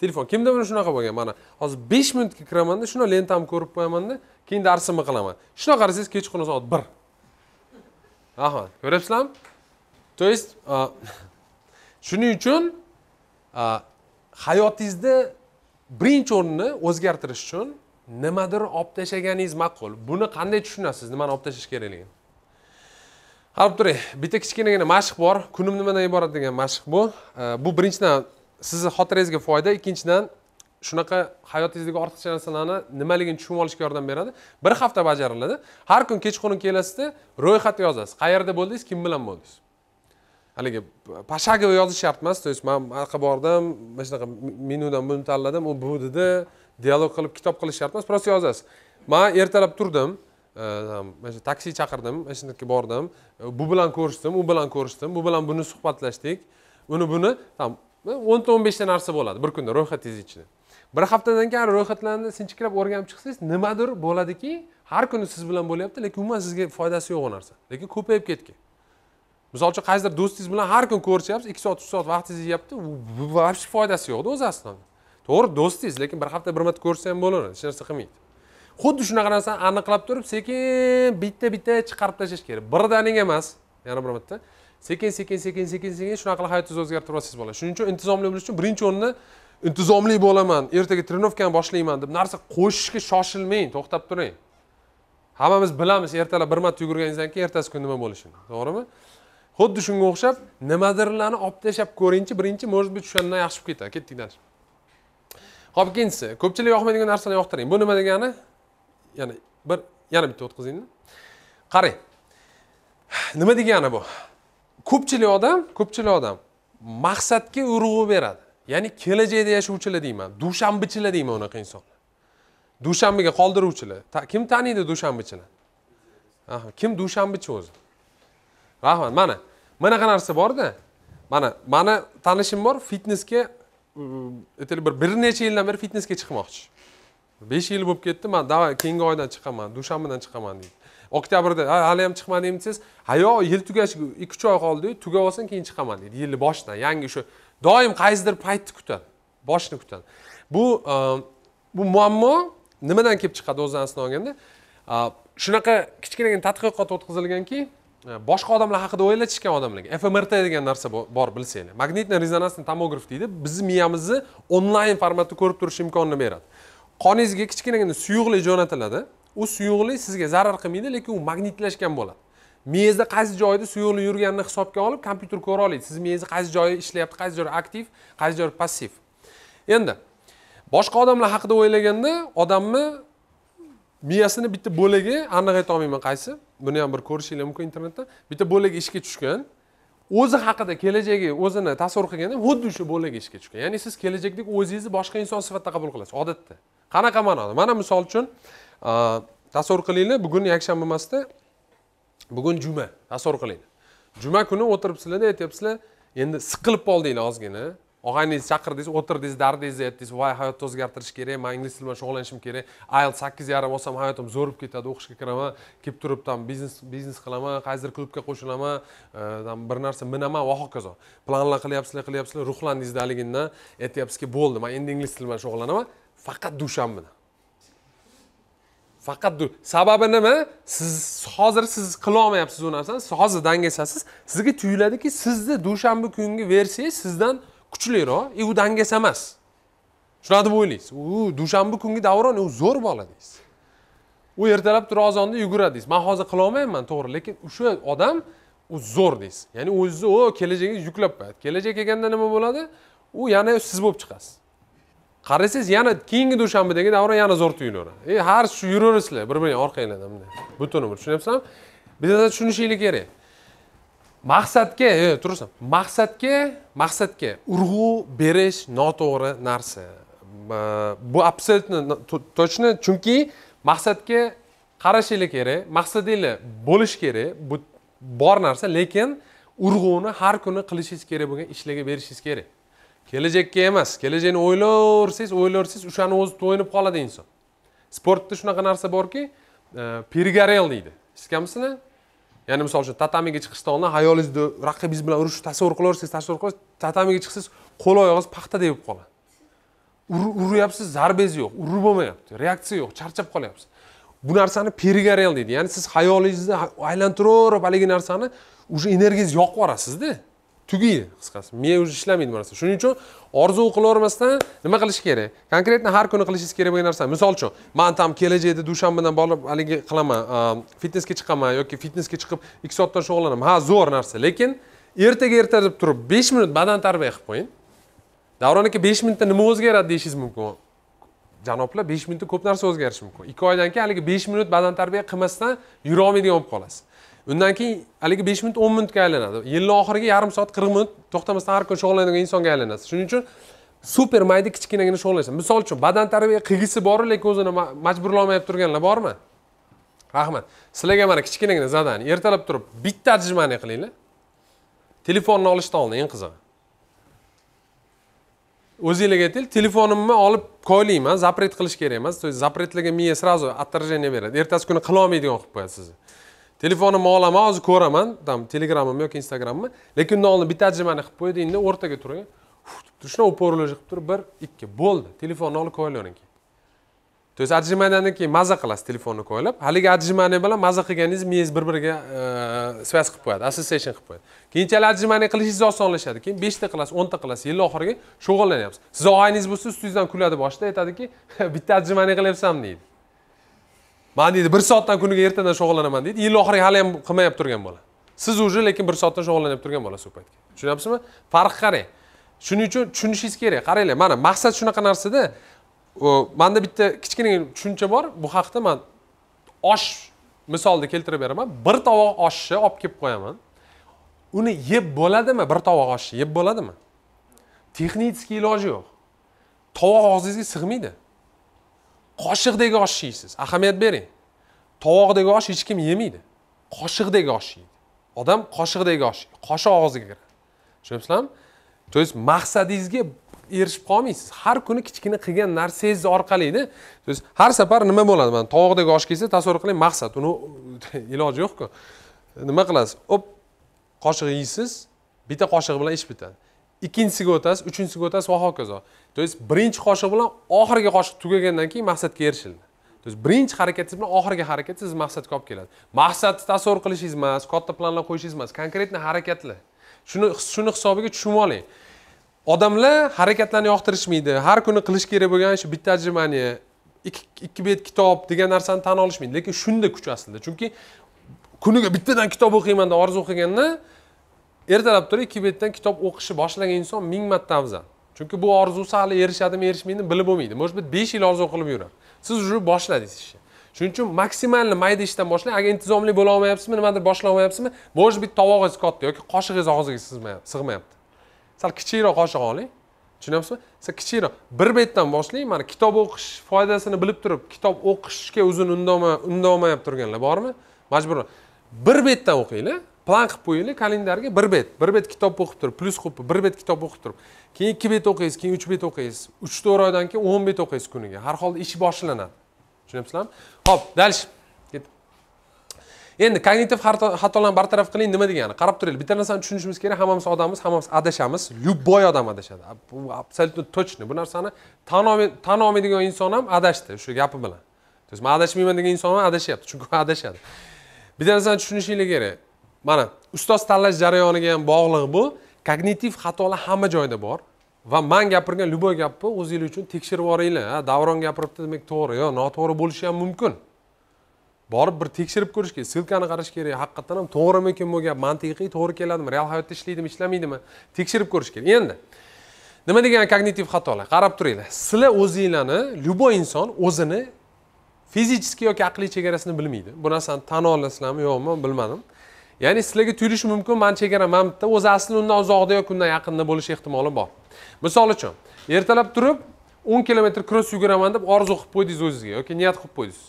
telefon kimda buni shunaqa bo'lgan mana hozir besh minutga kiramanda shuni lentamni ko'rib qo'yamanda keyin darsimni qilaman shunaqa qarasangiz kechqurun soat bir aha ko'ryapsizlarmi то есть shuning uchun hayotingizda birinchi o'rinni o'zgartirish uchun nimadir olib tashlaganingiz ma'qul buni qanday tushunasiz nimani olib tashlash kerakligini qarab turing bitta kichkinagina mashq bor kunim nimadan iborat degan mashq bu bu birinchidan sizni xotirangizga foyda ikkinchidan shunaqa hayotingizdagi ortiqcha narsalarni nimaligini tushunib olishga yordam beradi bir hafta bajariladi har kun kechqurun kelasizda ro'yxat yozasiz qayerda bo'ldingiz kim bilan bo'ldingiz haligi пошагово yozish shart emas то есть man anaqa bordim mana shunaqa menyudan buni tanladim u bu dedi dialog qilib kitob qilish shart emas просто yozasiz man ertalab turdim mana shu taksi chaqirdim mana shunaqa bordim bu bilan ko'rishdim u bilan ko'rishdim bu bilan buni suhbatlashdik uni buni там o'nta o'n beshta narsa bo'ladi bir kunda ro'yxatingizni ichida bir haftadan keyin ro'yxatlarni sinchiklab o'rganib chiqsangiz nimadir bo'ladiki har kuni siz bilan bo'lyapti lekin umuman sizga foydasi yo'q u narsa lekin ko'payib ketgan misol uchun qaysidir do'stingiz bilan har kun ko'rishyapsiz ikki soat uch soat vaqtingizni yeyapti вообще foydasi yo'qda o'zi aslida to'g'ri do'stingiz lekin bir hafta bir marta ko'rsa ham bo'laveradi hech narsa qilmaydi xuddi shunaqa narsani aniqlab turib sekin bitta bitta chiqarib tashlash kerak birdaniga emas yana bir marta sekin sekin sekin sekin sekin shunaqa qilib hayotingizni o'zgartirib olsangiz bo'ladi shuning uchun intizomli bo'lish uchun birinchi o'rinda intizomli bo'laman ertaga trenovkani boshlayman deb narsa qo'shishga shoshilmang to'xtab turing hammamiz bilamiz ertalab bir marta yugurganingizdan keyin ertasi kuni nima bo'lishini to'g'rimi xuddi shunga o'xshab nimadirlarni olib tashlab ko'ringchi birinchi может быть o'shandan yaxshi bo'lib ketadi ketdik danish ho'p ikkinchisi ko'pchilik yoqmaydigan narsani yoqtiring bu nima degani ya'ni bir yana bitta o'tkazinglar qarang nima degani bu ko'pchilik odam ko'pchilik odam maqsadga urg'u beradi ya'ni kelajakda yashovchilar deyman dushanbichilar deyman unaqa insonlar dushanbaga qoldiruvchilar Ta, kim taniydi dushanbichini kim dushanbichi o'zi rahmat mana bunaqa narsa borda mana mani tanishim bor fitnesga aytaylik bir bir necha yildan beri fitnesga chiqmoqchi besh yil bo'lib ketdi man давай keyingi oydan chiqaman dushanbadan chiqaman deydi oktyabrda hali ham chiqmadingmi desangiz ha yo'q yil tugashiga ikki uch oy qoldiyu tugab olsin keyin chiqaman deydi yilni boshidan yangi shu doim qaysidir paytni kutadi boshni kutadi bu bu muammo nimadan kelib chiqadi o'zini aslini olganda shunaqa kichkinagina tadqiqot o'tkazilganki boshqa odamlar haqida o'ylatishgan odamlarga fmrt degan narsa bor bilsanglar magnitniy rezonansni tomograf deydi bizni miyamizni onlayn formatda ko'rib turish imkonini beradi qoningizga kichkinagina suyuqlik jo'natiladi u suyuqlik sizga zarar qilmaydi lekin u magnitlashgan bo'ladi miyangizda qaysi joyida suyuqlik yurganini hisobga olib kompyuter ko'ra oladi sizni miyangizni qaysi joyi ishlayapti qaysi joyi aktiv qaysi joyi passiv endi boshqa odamlar haqida o'ylaganda odamni miyasini bitta bo'lagi aniq aytolmayman qaysi buni ham bir ko'rishinglar mumkin internetda bitta bo'lagi ishga tushgan o'zi haqida kelajagi o'zini tasavvur qilganda xuddi o'sha bo'lagi ishga tushgan ya'ni siz kelajakdagi o'zingizni boshqa inson sifatida qabul qilasiz odatda qanaqa ma'noda mana misol uchun tasavvur qilinglar bugun yakshanba emasda bugun juma tasavvur qilinglar juma kuni o'tiribsizlarda aytyapsizlar endi siqilib qoldinglar ozgina og'ayningizni chaqirdingiz o'tirdingiz dardingizni aytdingiz voy hayotni o'zgartirish kerak man ingliz tili bilan shug'ullanishim kerak ielts sakkiz yarim olsam hayotim zo'rib ketadi o'qishga kiraman kelib turib там biznes biznes qilaman qaysidir klubga qo'shilaman там bir narsa minaman va hokazo planlar qilyapsizlar qilyapsizlar ruhlandingizda haligindan aytyapsizki bo'ldi man endi ingliz tili bilan shug'ullanaman faqat dusham bilan faqat sababi nima siz hozir siz qilolmayapsiz u narsani siz hozir dangasasiz sizga tuyuladiki sizni dushanba kungi versiyangiz sizdan kuchliroq u dangasa emas shunaqa deb o'ylaysiz u dushanba kungi davron u zo'r bola deysiz u ertalab turib ozonda yuguradi deysiz man hozir qilolmayman to'g'ri lekin o'sha odam u zo'r deysiz ya'ni o'zizni o kelajagingiz yuklab qo'yadi kelajak kelganda nima bo'ladi u yana siz bo'lib chiqasiz qarasangiz yana keyingi dushanbadagi davron yana zo'r tuyulaveradi e har shu yuraverasizlar bir biringizni orqanglardan bunday butun umr tushunyapsizmi bizlar tushunishinglar kerak maqsadga e, tursin maqsadga maqsadga urg'u berish noto'g'ri narsa bu абсолютно точно chunki maqsadga qarashinglar kerak maqsadinglar bo'lishi kerak bu bor narsa lekin urg'uni har kuni qilishingiz kerak bo'lgan ishlarga berishingiz kerak kelajakka emas kelajakni o'ylaversangiz o'ylaversangiz o'shani o'zi to'yinib qoladi inson sportda shunaqa narsa borki перегорел e, deydi eshitganmisizlar ya'ni misol uchun tatamiga chiqishdan oldin hayolingizda raqibingiz bilan urishib tasavvur qilaversangiz tasavvur qilasiz tatamiga chiqsangiz qo'l oyog'ingiz paxtaday bo'lib qoladi uryapsiz zarbangiz yo'q urib bo'lmayapti reaksiya yo'q charchab qolyapsiz bu narsani перегорел deydi ya'ni siz hayolingizni aylantiraverib haligi narsani уже energiyangiz yoqib yuborasizda tugaydi qisqasi miya уже ishlamaydi bu narsa shuning uchun orzu qilavermasdan nima qilish kerak konkretно har kuni qilishingiz kerak bo'lgan narsa misol uchun man там kelajakda dushanbadan borib haligi qilaman fitnesga chiqaman yoki fitnesga chiqib ikki soatdan shug'ullanaman ha zo'r narsa lekin ertaga ertalab turib besh minut badan tarbiya qilib qo'ying davron aka besh minutda nima o'zgaradi deyishingiz mumkin janoblar besh minutda ko'p narsa o'zgarishi mumkin ikki oydan keyin haligi besh minut badan tarbiya qilmasdan yurolmaydigan bo'lib qolasiz undan keyin haligi besh minut o'n minutga aylanadi yilni oxiriga yarim soat qirq minut to'xtamasdan har kuni shug'ullanadigan insonga aylanasiz shuning uchun super mayda kichkinagina shug'ullanishadi misol uchun badan tarbiya qilgisi boru lekin o'zini majburlolmay turganlar bormi rahmat sizlarga mana kichkinagina zadani ertalab turib bitta отжимание qilinglar telefonni olishdan oldin eng qizig'i o'zinglarga aytaylik telefonimni olib koylayman запрет qilish kerak emas то есть запретlarga miya сразу отторжение beradi ertasi kuni qilolmaydigan qilib qo'yadi sizni telefonimni olaman hozir ko'raman там telegrammi yoki instagrammi lekin undan oldin bitta ajrimani qilib qo'ydingda o'rtaga turing shunaqa shunaqa упорулаж qilib turib bir ikki bo'ldi telefonni olib qo'yavering keyin то есть отжиманиядан keyin maza qilasiz telefonni ko'ylab haligi отжимание bilan maza qilganingiz miyangiz bir biriga связь qilib qo'yadi association qilib qo'yadi keyinchalik отжимание qilishingiz osonlashadi keyin beshta qilasiz o'nta qilasiz yil oxiriga shug'ullanyapsiz sizni og'ayningiz bo'lsa ustingizdan kuladi boshida aytadiki bitta отжимание qilyapsanmi deydi man deydi bir soatdan kuniga ertadan shug'ullanaman deydi yil oxiriga hali ham qilmayapti turgan bola siz уже lekin bir soatdan shug'ullanib turgan bolasiz u paytga tushunyapsizmi farq qarang shuning uchun tushunishingiz kerak qaranglar mana maqsad shunaqa narsada manda bitta kichkinagina tushuncha bor bu haqida man osh misolida keltirib beraman bir tovoq oshni olib kelib qo'yaman uni yeb bo'ladimi bir tovoq oshni yeb bo'ladimi texnический iloji yo'q tovoq og'zingizga sig'maydi qoshiqdagi osh yeysiz ahamiyat bering tovoqdagi osh hech kim yemaydi qoshiqdagi osh yeydi odam qoshiqdagi osh qoshi og'ziga kiradi tushunyapsizlarmi то есть maqsadingizga erishib qolmaysiz har kuni kichkina qilgan narsangiz orqalida то есть har safar nima bo'ladi mana tovoqdagi osh kelsa tasavvur qiling maqsad uni iloji yo'qku nima qilasiz op qoshiq yeysiz bitta qoshiq bilan ish bitadi ikkinchisiga o'tasiz uchinchisiga o'tasiz va hokazo то есть birinchi qoshiq bilan oxirgi qoshiq tugagandan keyin maqsadga erishildi то есть birinchi harakatingiz bilan oxirgi harakat sizni maqsadga olib keladi maqsadni tasavvur qilishingiz emas katta planlar qo'yishingiz emas konkretно harakatlar shuni shuni hisobiga tushunib oling odamlar harakatlarni yoqtirishmaydi har kuni qilish kerak bo'lgan shu bitta ajrimani ikki ikki bet kitob degan narsani tan olishmaydi lekin shunda kuch aslida chunki kuniga bittadan kitob o'qiyman deb orzu qilganda ertalab turib ikki betdan kitob o'qishni boshlagan inson ming marta afzal chunki bu orzusi hali erishadimi erishmaydimi bilib bo'lmaydi может быть besh yil orzu qilib yuradi siz уже boshladingiz ishni shuning uchun maksimalni mayda ishdan boshlang agar intizomli bo'la olmayapsizmi nimadir boshlay olmayapsizmi может быть tovog'ingiz katta yoki qoshiqingiz og'ziga sig'mayapti sal kichikroq qoshiq oling tushunyapsizmi sal kichikroq bir betdan boshlang mana kitob o'qish foydasini bilib turib kitob o'qishga o'zini undolmay undolmayapti turganlar bormi majburan bir betdan o'qinglar plan qilib qo'yinglar kalendarga bir bet bir bet kitob o'qib turib plyus qilib bir bet kitob o'qib turib keyin ikki bet o'qiysiz keyin uch bet o'qiysiz uch to'rt oydan keyin o'n bet o'qiysiz kuniga har holda ish boshlanadi tushunyapsizlarmi ho'p дальше endi kognitiv xatolarni bartaraf qiling nima degani qarab turaylik bitta narsani tushunishimiz kerak hammamiz odammiz hammamiz adashamiz любой odam adashadi bu абсолютно точно bu narsani tan olmaydigan inson ham adashdi shu gapi bilan то есть man adashmayman degan inson ham adashyapti chunki adashadi bitta narsani tushunishinglar kerak mana ustoz tanlash jarayoniga ham bog'liq bu kognitiv xatolar hamma joyda bor va man gapirgan любой gapni o'zinglar uchun tekshirib yuboringlar ha davron gapiribdi demak to'g'ri yo noto'g'ri bo'lishi ham mumkin borib bir tekshirib ko'rish kerak ssilkani qarash kerak haqiqatdan ham to'g'rimikin bu gap mantiqiy to'g'ri keladimi real hayotda ishlaydimi ishlamaydimi tekshirib ko'rish kerak endi nima degani kognitiv xatolar qarab turinglar sizlar o'zinglarni любой inson o'zini fizicheskiy yoki aqliy chegarasini bilmaydi bu narsani tan olasizlarmi yo'qmi bilmadim ya'ni sizlarga tuyulishi mumkin men chegaram mana bitta o'zi asli undan uzoqda yoki undan yaqinda bo'lishi ehtimoli bor misol uchun ertalab turib o'n kilometr kross yuguraman deb orzu qilib qo'ydingiz o'zizga yoki niyat qilib qo'ydingiz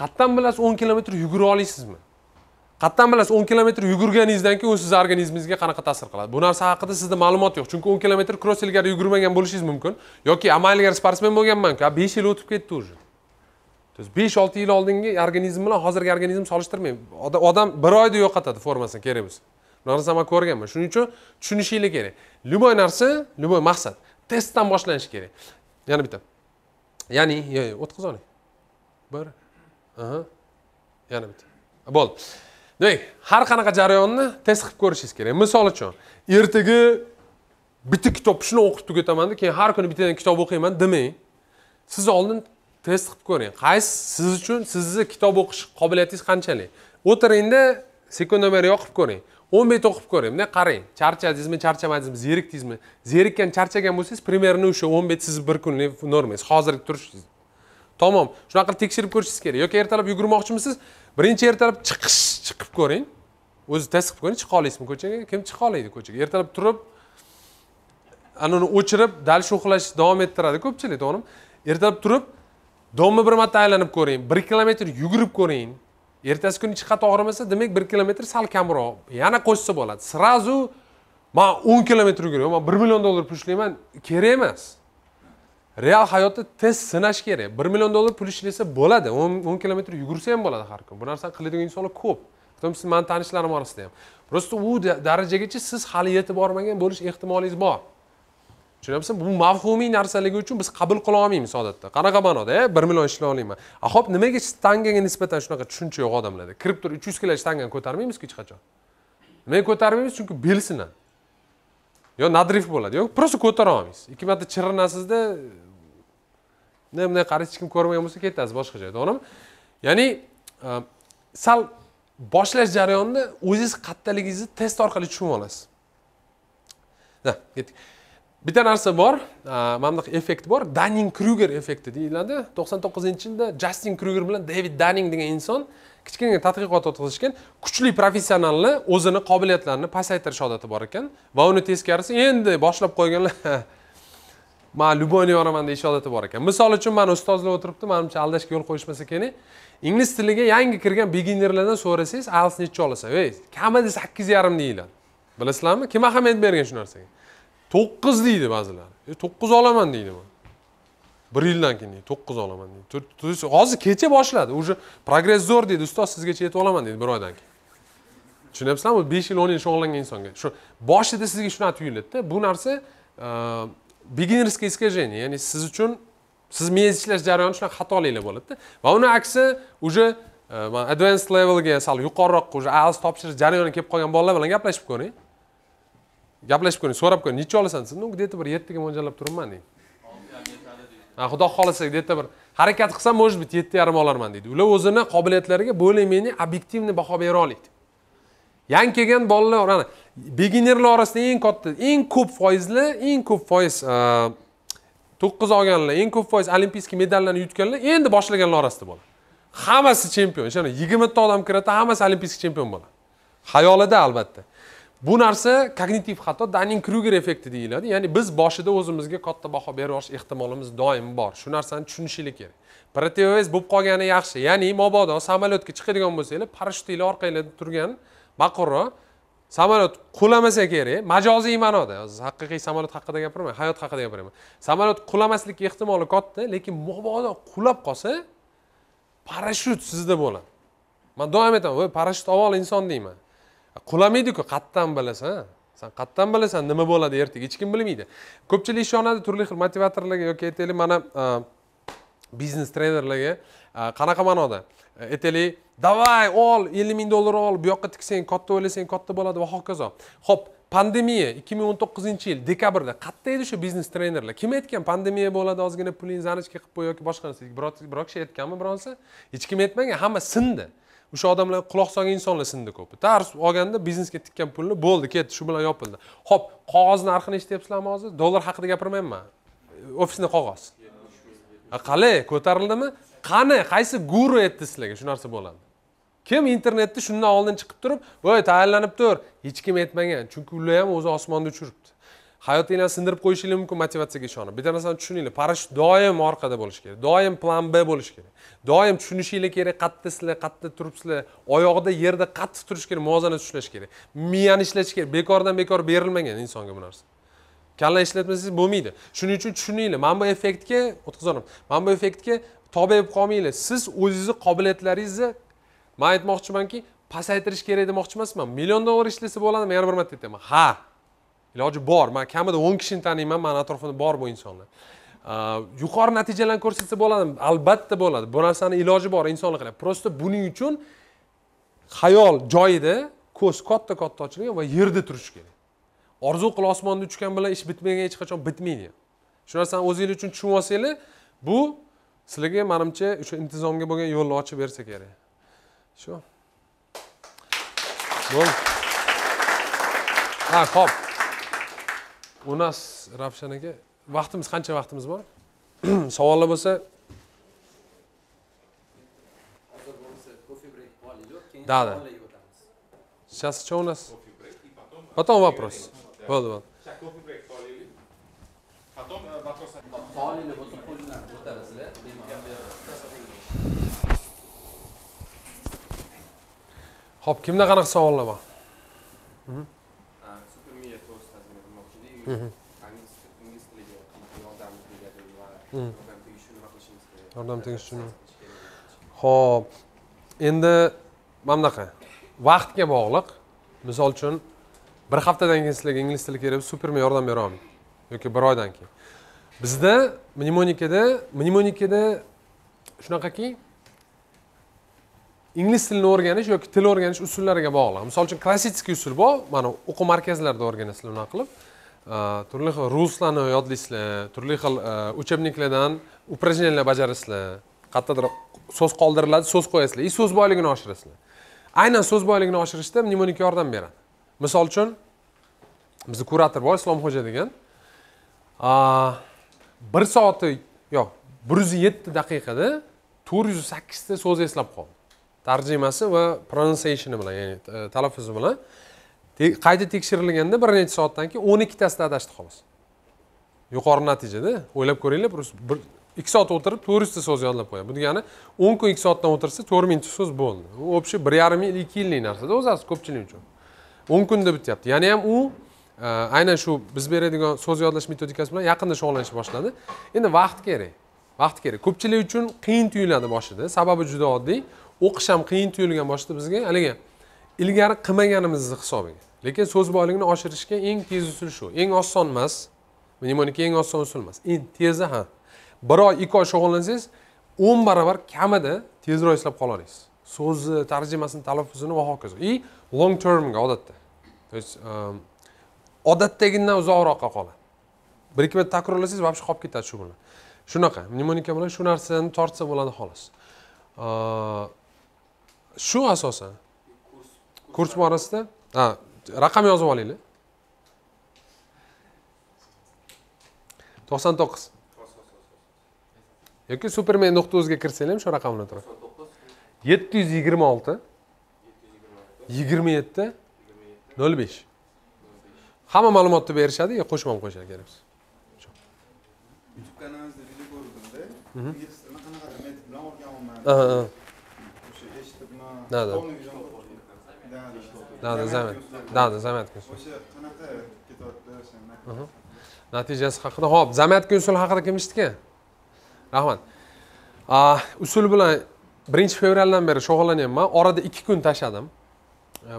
qayerdan bilasiz o'n kilometr yugura olasizmi qayerdan bilasiz o'n kilometr yugurganingizdan keyin u sizni organizmingizga qanaqa ta'sir qiladi bu narsa haqida sizda ma'lumot yo'q chunki o'n kilometr kross ilgari yugurmagan bo'lishingiz mumkin yoki man ilgari sportsmen bo'lganmanku besh yil o'tib ketdi уже besh olti yil oldingi organizm bilan hozirgi organizmni solishtirmang odam bir oyda yo'qotadi formasini kerak bo'lsa bunaqa narsani man ko'rganman shuning uchun tushunishinglar kerak любой narsa любой maqsad testdan boshlanishi kerak yana bitta ya'ni o'tqiza oling bir aha yana bitta bo'ldi demak har qanaqa jarayonni test qilib ko'rishingiz kerak misol uchun ertaga bitta kitob shuni o'qib tugataman keyin har kuni bittadan kitob o'qiyman demang siz oldin test qilib ko'ring qaysi siz uchun sizni kitob o'qish qobiliyatingiz qanchalik o'tiringda sekundomer yoqib ko'ring o'n bet o'qib ko'ring bunday qarang charchadingizmi charchamadingizmi zerikdingizmi zerikkan charchagan bo'lsangiz примерно o'sha o'n bet sizni bir kunlik normangiz hozirgi turishingiz tamom shunaqa qilib tekshirib ko'rishingiz kerak yoki ertalab yugurmoqchimisiz birinchi ertalab chiqish chiqib ko'ring o'zi test qilib ko'ring chiqa olasizmi ko'chaga kim chiqa oladi ko'chaga ertalab turib anavini o'chirib дальше uxlash davom ettiradi ko'pchilik to'g'rimi ertalab turib domni bir marta aylanib ko'ring bir kilometr yugurib ko'ring ertasi kuni chiqqa og'rimasa demak bir kilometr sal kamroq yana qo'shsa bo'ladi сразу man o'n kilometr yuguraman men bir million dollar pul ishlayman kerak emas real hayotda test sinash kerak bir million dollar pul ishlasa bo'ladi o'n kilometr yugursa ham bo'ladi har kuni bu narsani qiladigan insonlar ko'p том mani tanishlarim orasida ham просто u darajagacha siz hali yetib bormagan bo'lish ehtimolingiz bor tushunyapsizmi bu mavhumiy narsaligi uchun biz qabul qila olmaymiz odatda qanaqa ma'noda bir million ishlay olmayman ho'p nimaga stangaga nisbatan shunaqa tushuncha yo'q odamlarda kirib turib uch yuz kilo stangani ko'tarmaymizku hech qachon nimaga ko'tarmaymiz chunki belsinan yo nadrif bo'ladi yo просто ko'tara olmaysiz ikki marta chirinasizda bunday bunday qaraysiz hech kim ko'rmagan bo'lsa ketasiz boshqa joyga to'g'rimi ya'ni e, sal boshlash jarayonida o'zingiz qattaligingizni test orqali tushunib olasiz ketdik bitta narsa bor mana bunaqa effekt bor danning kruger effekti deyiladi to'qson to'qqizinchi yilda jastin kruger bilan david danning degan inson kichkina tadqiqot o'tkazishgan kuchli professionalni o'zini qobiliyatlarini pasaytirish odati bor ekan va uni teskarisi endi boshlab qo'yganlar man любой yoraman deyish odati bor ekan misol uchun mani ustozlar o'tiribdi manimcha aldashga yo'l qo'yishmasa kerak ingliz tiliga yangi kirgan beginerlardan so'rasangiz ielts nechchi olasan ey kamida sakkiz yarim deyiladi bilasizlarmi kim ahamiyat bergan shu narsaga to'qqiz deydi ba'zilari e, to'qqiz olaman deydi man bir yildan keyin deydi to'qqiz olaman deydi есть hozir kecha boshladi уже progress zo'r deydi ustoz sizgacha yetib olaman deydi bir oydan keyin tushunyapsizlarmi besh yil o'n yil shug'ullangan insonga shu boshida sizga shunaqa tuyuladida bu narsa e, beginnerskiy искажение ya'ni siz uchun siz miyangiz ishlash jarayoni shunaqa xatoliklar bo'ladida va uni aksi уже e, advanced levelga sal yuqoriroqqa уже als topshirish jarayoni kelib qolgan bolalar bilan gaplashib ko'ring gaplashib ko'ring so'rab ko'ring necha olasan desa ну где то bir yettiga mo'ljallab turibman deydi xudo xohlasa где то bir harakat qilsam может быть yetti yarim olarman deydi ular o'zini qobiliyatlariga более объективный baho bera oladi yangi kelgan bolalar mana beginerlar orasida eng katta eng ko'p foizli eng ko'p foiz e, to'qqiz olganlar eng ko'p foiz olimpiyskiy medallarni yutganlar endi boshlaganlar orasida bo'ladi hammasi chempion o'shani yigirmata odam kiradi hammasi olimpiyskiy chempion bo'ladi xayolida albatta bu narsa kognitiv xato daning kruger effekti deyiladi ya'ni biz boshida o'zimizga katta baho berib yuborish ehtimolimiz doim bor shu narsani tushunishinglik kerak proteoz bo'lib qolgani yaxshi ya'ni mobodo samolyotga chiqadigan bo'lsanglar parashyutinglar orqanglarda turgan maqulroq samolyot qulamasa kerak majoziy ma'noda hozir haqiqiy samolyot haqida gapirmayman hayot haqida gapiryapman samolyot qulamaslik ehtimoli katta lekin mobodo qulab qolsa parashyut sizda bo'ladi man doim aytaman voy parashyut olib ol inson deyman qulamaydiku qayerdan bilasan san qayerdan bilasan nima bo'ladi ertaga hech kim bilmaydi ko'pchilik ishonadi turli xil motivatorlarga yoki aytaylik mana e, biznes trenerlarga e, qanaqa ma'noda e, aytaylik давай ol ellik ming dollar ol bu yoqqa tiksang katta o'ylasang katta bo'ladi va hokazo ho'p pandemiya ikki ming o'n to'qqizinchi yil dekabrda qayerda edi shu biznes trenerlar kim aytgan pandemiya bo'ladi ozgina puling zanichka qilib qo'y yoki boshqa narsa biror kishi aytganmi bironta hech kim aytmagan hamma sindi o'sha odamlar quloq solgan insonlar sindi ko'pi tarz olganda biznesga tikkan pulni bo'ldi ketdi shu bilan yopildi ho'p qog'oz narxini eshityapsizlarmi hozir dollar haqida gapirmayapman ofisni qog'oz qalay ko'tarildimi qani qaysi guru aytdi sizlarga shu narsa bo'ladi kim internetni shundan oldin chiqib turib voy tayyorlanib tur hech kim aytmagan chunki ular ham o'zi osmonda uchiribdi hayotingizni sindirib qo'yishinglar mumkin motivatsiyaga ishonib bitta narsani tushuninglar parashyut doim orqada bo'lishi kerak doim plan b bo'lishi kerak doim tushunishinglar kerak qayerda sizlar qayerda turibsizlar oyog'ida yerda qattiq turish kerak muvozanat ushlash kerak miyani ishlatish kerak bekordan bekor berilmagan insonga bu narsa kalla ishlatmasangiz bo'lmaydi shuning uchun tushuninglar mana bu effektga o'tkazolamiz mana bu effektga tobe bo'lib qolmanglar siz o'zingizni qobiliyatlaringizni man aytmoqchimanki pasaytirish kerak demoqchi emasman million dollar ishlasa bo'ladimi yana bir marta aytaman ha iloji bor man kamida o'n kishini taniyman mani atrofimda bor bu insonlar yuqori natijalarni ko'rsatsa bo'ladimi albatta bo'ladi bu narsani iloji bor insonlar qilyapti просто buning uchun xayol joyida ko'z katta katta ochilgan va yerda turishi kerak orzu qil osmonda uchgan bilan ish bitmagan hech qachon bitmaydi shu narsani o'zingiz uchun tushunib olsanglar bu sizlarga manimcha o'sha intizomga bo'lgan yo'lni ochib bersa kerak shu bo'ldi ha ho'p u nas ravshan aka vaqtimiz qancha vaqtimiz bor savollar bo'lsa да да сейчас что у нас потом вопрос болды болды ho'p kimda qanaqa savollar bor yordam uhm. yordam tegish uchun uchun ho'p endi mana bunaqa vaqtga bog'liq misol uchun bir haftadan keyin sizlarga ingliz tili kerak bo'lsa superman yordam bera olmaydi yoki bir oydan keyin bizda mnemonikada mnemonikada shunaqaki ingliz tilini o'rganish yoki til o'rganish usullariga bog'liq misol uchun klassический usul bor mana o'quv markazlarida o'rganasizlar unaqa qilib Э, turli xil ruslarni yodlaysizlar turli xil o'chabniklardan э, упражнениялар bajarasizlar qayerdadir so'z qoldiriladi so'z qo'yasizlar и so'z boyligini oshirasizlar aynan so'z boyligini oshirishda mnemonik yordam beradi misol uchun bizni kurator bor islomxo'ja degan bir soati yo'q bir yuz yetti daqiqada to'rt yuz sakkizta so'z eslab qoldi tarjimasi va pronunciationi bilan ya'ni e, talaffuzi bilan qayta tekshirilganda bir necha soatdan keyin o'n ikkitasida adashdi xolos yuqori natijada o'ylab ko'ringlar просто bir ikki soat o'tirib to'rt yuzta so'z yodlab qo'yadi bu degani o'n kun ikki soatdan o'tirsa to'rt mingta so'z bo'ldi общий bir yarim yil ikki yillik narsada o'zasi ko'pchilik uchun o'n kunda bityapti yana ham u e, aynan shu biz beradigan so'z yodlash metodikasi bilan yaqinda shug'ullanishni boshladi endi vaqt kerak vaqt kerak ko'pchilik uchun qiyin tuyuladi boshida sababi juda oddiy o'qish ham qiyin tuyulgan boshida bizga haligi ilgari qilmaganimizni hisobiga lekin so'z boyligini oshirishga eng tez usul shu eng oson emas mnemonika eng oson usul emas eng tezi ha bir oy ikki oy shug'ullansangiz o'n barobar kamida tezroq eslab olasiz so'zni tarjimasini talaffuzini va hokazo и long termga odatda то есть odatdagidan uzoqroqqa qoladi bir ikki marta takrorlasangiz вообще qolib ketadi shu bilan shunaqa mnemonika bilan shu narsani tortsa bo'ladi xolos э, shu asosan kurs borasida raqam yozib olinglar to'qson to'qqiz yoki supermen nuqta o'zga kirsanglar ham shu raqamlar turadi yetti yuz yigirma olti yigirma yetti nol besh hamma ma'lumotni berishadi yo qo'shib ham qo'yishadi kerak bo'lsa youtube kanalimizda video ko'rdimda mhm. ingliz tilini qanaqadir metod bilan o'rganganman o'sha eshitib да zamet dada zamet usul o'sha mhm. qanaqa ketyapti o'sha natijasi haqida ho'p zametga usul haqida kim eshitgan rahmat usul bilan birinchi fevraldan beri shug'ullanyapman orada ikki kun tashladim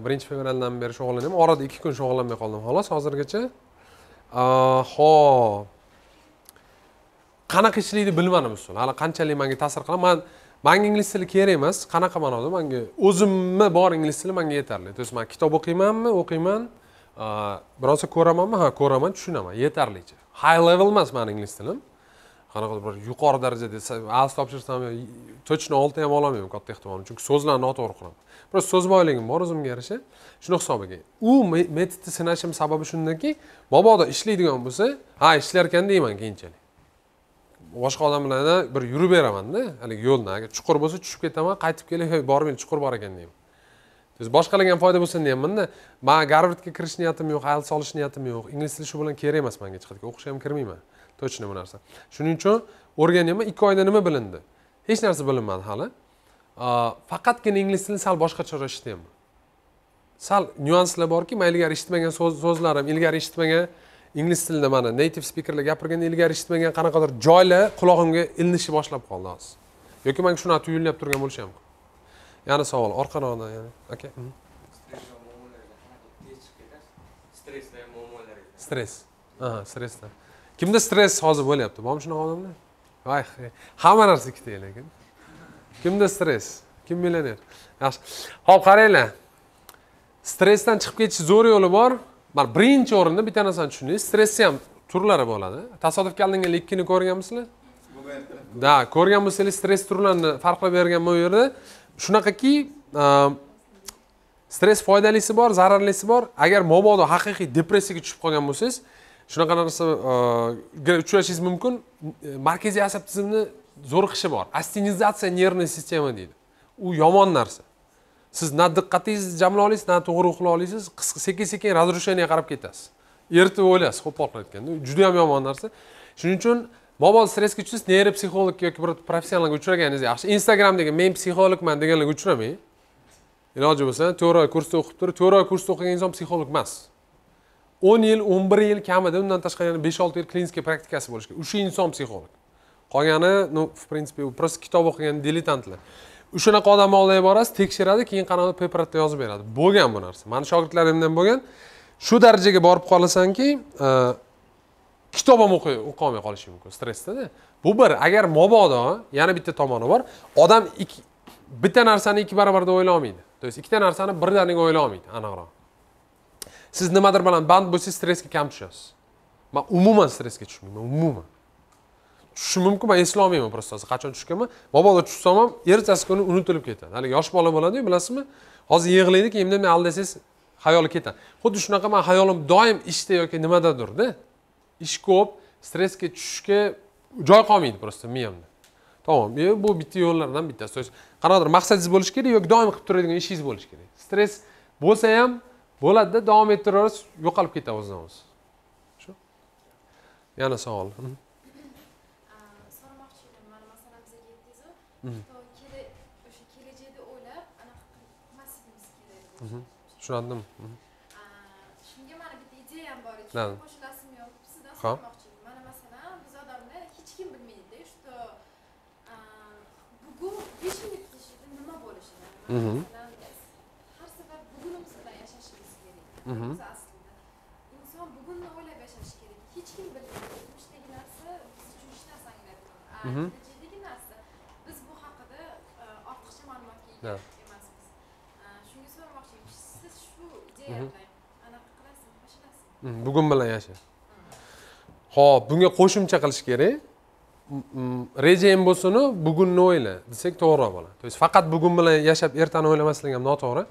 birinchi fevraldan beri shug'ullanyapman orada ikki kun shug'ullanmay qoldim xolos hozirgacha ho'p qanaqa ishlaydi bilmadim usul hali qanchalik manga ta'sir qiladi man manga ingliz tili kerak emas qanaqa ma'noda manga o'zimni bor ingliz tili manga yetarli то есть man kitob o'qiymanmi o'qiyman birorta ko'ramanmi ha ko'raman tushunaman yetarlicha high level emas mani ingliz tilim qanaqadir bir yuqori darajada als topshirsam точно olti ham ololmayman katta ehtimol chunki so'zlarni noto'g'ri qilaman просто so'z boyligim bor o'zimga yarasha shuni hisobiga u metodni sinashim sababi shundaki mabodo ishlaydigan bo'lsa ha ishlarkan deyman keyinchalik boshqa odam bilan bir yurib beramanda haligi yo'lni agar chuqur bo'lsa tushib ketaman qaytib kelib hey bormang chuqur bor ekan deyman то есть boshqalarga ham foyda bo'lsin deyapmanda man garvardga kirish niyatim yo'q ayl solish niyatim yo'q ingliz tili shu bilan kerak emas manga hech qayerga o'qishga ham kirmayman точно bu narsa shuning uchun o'rganyapman ikki oyda nima bilindi hech narsa bilinmadi hali faqatgina ingliz tilini sal boshqacharoq eshityapman sal nyuanslar borki man ilgari eshitmagan so'zlarim ilgari eshitmagan ingliz tilida mana native spikerlar gapirganda ilgari eshitmagan qanaqadir joylar qulog'imga ilinishni boshlab qoldi hozir yoki manga shunaqa tuyulyapti turgan bo'lishi ham yana savol orqaroqda yana aka mhm. stress aha stressda kimda stress hozir bo'lyapti bormi shunaqa odamlar voy hamma narsa ikkita lekin kimda stress kim millioner yaxshi ho'p qaranglar stressdan chiqib ketish zo'r yo'li bor mana birinchi o'rinda bitta narsani tushundingiz stressni ham turlari bo'ladi tasodifga aldangan ikkini ko'rganmisizlar да ko'rgan bo'lsangiz stress turlarini farqlab bergan bu yerda shunaqaki e, stress foydalisi bor zararlisi bor agar mobodo haqiqiy depressiyaga tushib qolgan bo'lsangiz shunaqa narsaga e, uchrashingiz mumkin markaziy asab tizimni zo'riqishi bor astenizatsiya nervniy sistema deydi u yomon narsa siz na diqqatingizni jamlay olasiz na to'g'ri uxlay olasiz sekin sekin разрушение qarab ketasiz eritib o'ylaysiz qo'pol aytganda juda ham yomon narsa shuning uchun mobodo stressga tushsangiz neyropsixolog yoki bir professionalga uchraganingiz yaxshi instagramdagi men psixologman deganlarga uchramang iloji bo'lsa to'rt oy kursda o'qib turib to'rt oy kursda o'qigan inson psixolog emas o'n yil o'n bir yil kamida undan tashqari yana besh olti yil klinika praktikasi bo'lishi kerak o'sha inson psixolog qolgani ну в принципе просто kitob o'qigan diletantlar shunaqa odamni oldiga borasiz tekshiradi keyin qanaqadir preparatda yozib beradi bo'lgan bu narsa mani shogirdlarimdan bo'lgan shu darajaga borib qolasanki e, kitob ham o'qiy o'qiolmay qolishi mumkin stressdada bu bir agar mobodo yana bitta tomoni bor odam bitta narsani ikki barobarda o'ylaolmaydi то есть ikkita narsani birdaniga olmaydi aniqroq siz nimadir bilan band bo'lsangiz stressga kam tushasiz man umuman stressga tushmayman umuman tushishi mumkin man eslolmayman просто hozir qachon tushganman mabodo tushsam ham ertasi kuni unutilib ketadi haligi yosh bola bo'ladiyu bilasizmi hozir yig'laydi keyin men aldasangiz hayoli ketadi xuddi shunaqa mani xayolim doim ishda yoki nimadadirda ish ko'p stressga tushishga joy qolmaydi просто miyamda tamom e, bu bitta yo'llardan bittasi qanaqadir maqsadingiz bo'lishi kerak yoki doim qilib turadigan ishingiz bo'lishi kerak stress bo'lsa ham bo'ladida davom ettiraverasiz yo'qolib ketadi o'zidan o'zi shu yana savol o'sha kelajakni o'ylab anaqa qilmasligimiz kerak tushundim shunga mana bitta ideyam bor edi qo'shilasimi yo'q sizdan so'ramoqchiman mana masalan biz odamlar hech kim bilmaydi что bugun besh minut ichida nima bo'lishini masalan har safar bugunimiz bilan yashashimiz kerak aslida inson bugunni o'ylab yashashi kerak hech kim bilmaydi o'tmishdagi narsa biz uchun hech narsa anglatmaydi da emansmiz siz shu ideya bilan anaqa qilasizmi yashanasizmi bugun bilan yasha ho'p bunga qo'shimcha qilish kerak rejang bo'lsinu bugunni o'yla desak to'g'riroq bo'ladi то есть faqat bugun bilan yashab ertani o'ylamaslik ham noto'g'ri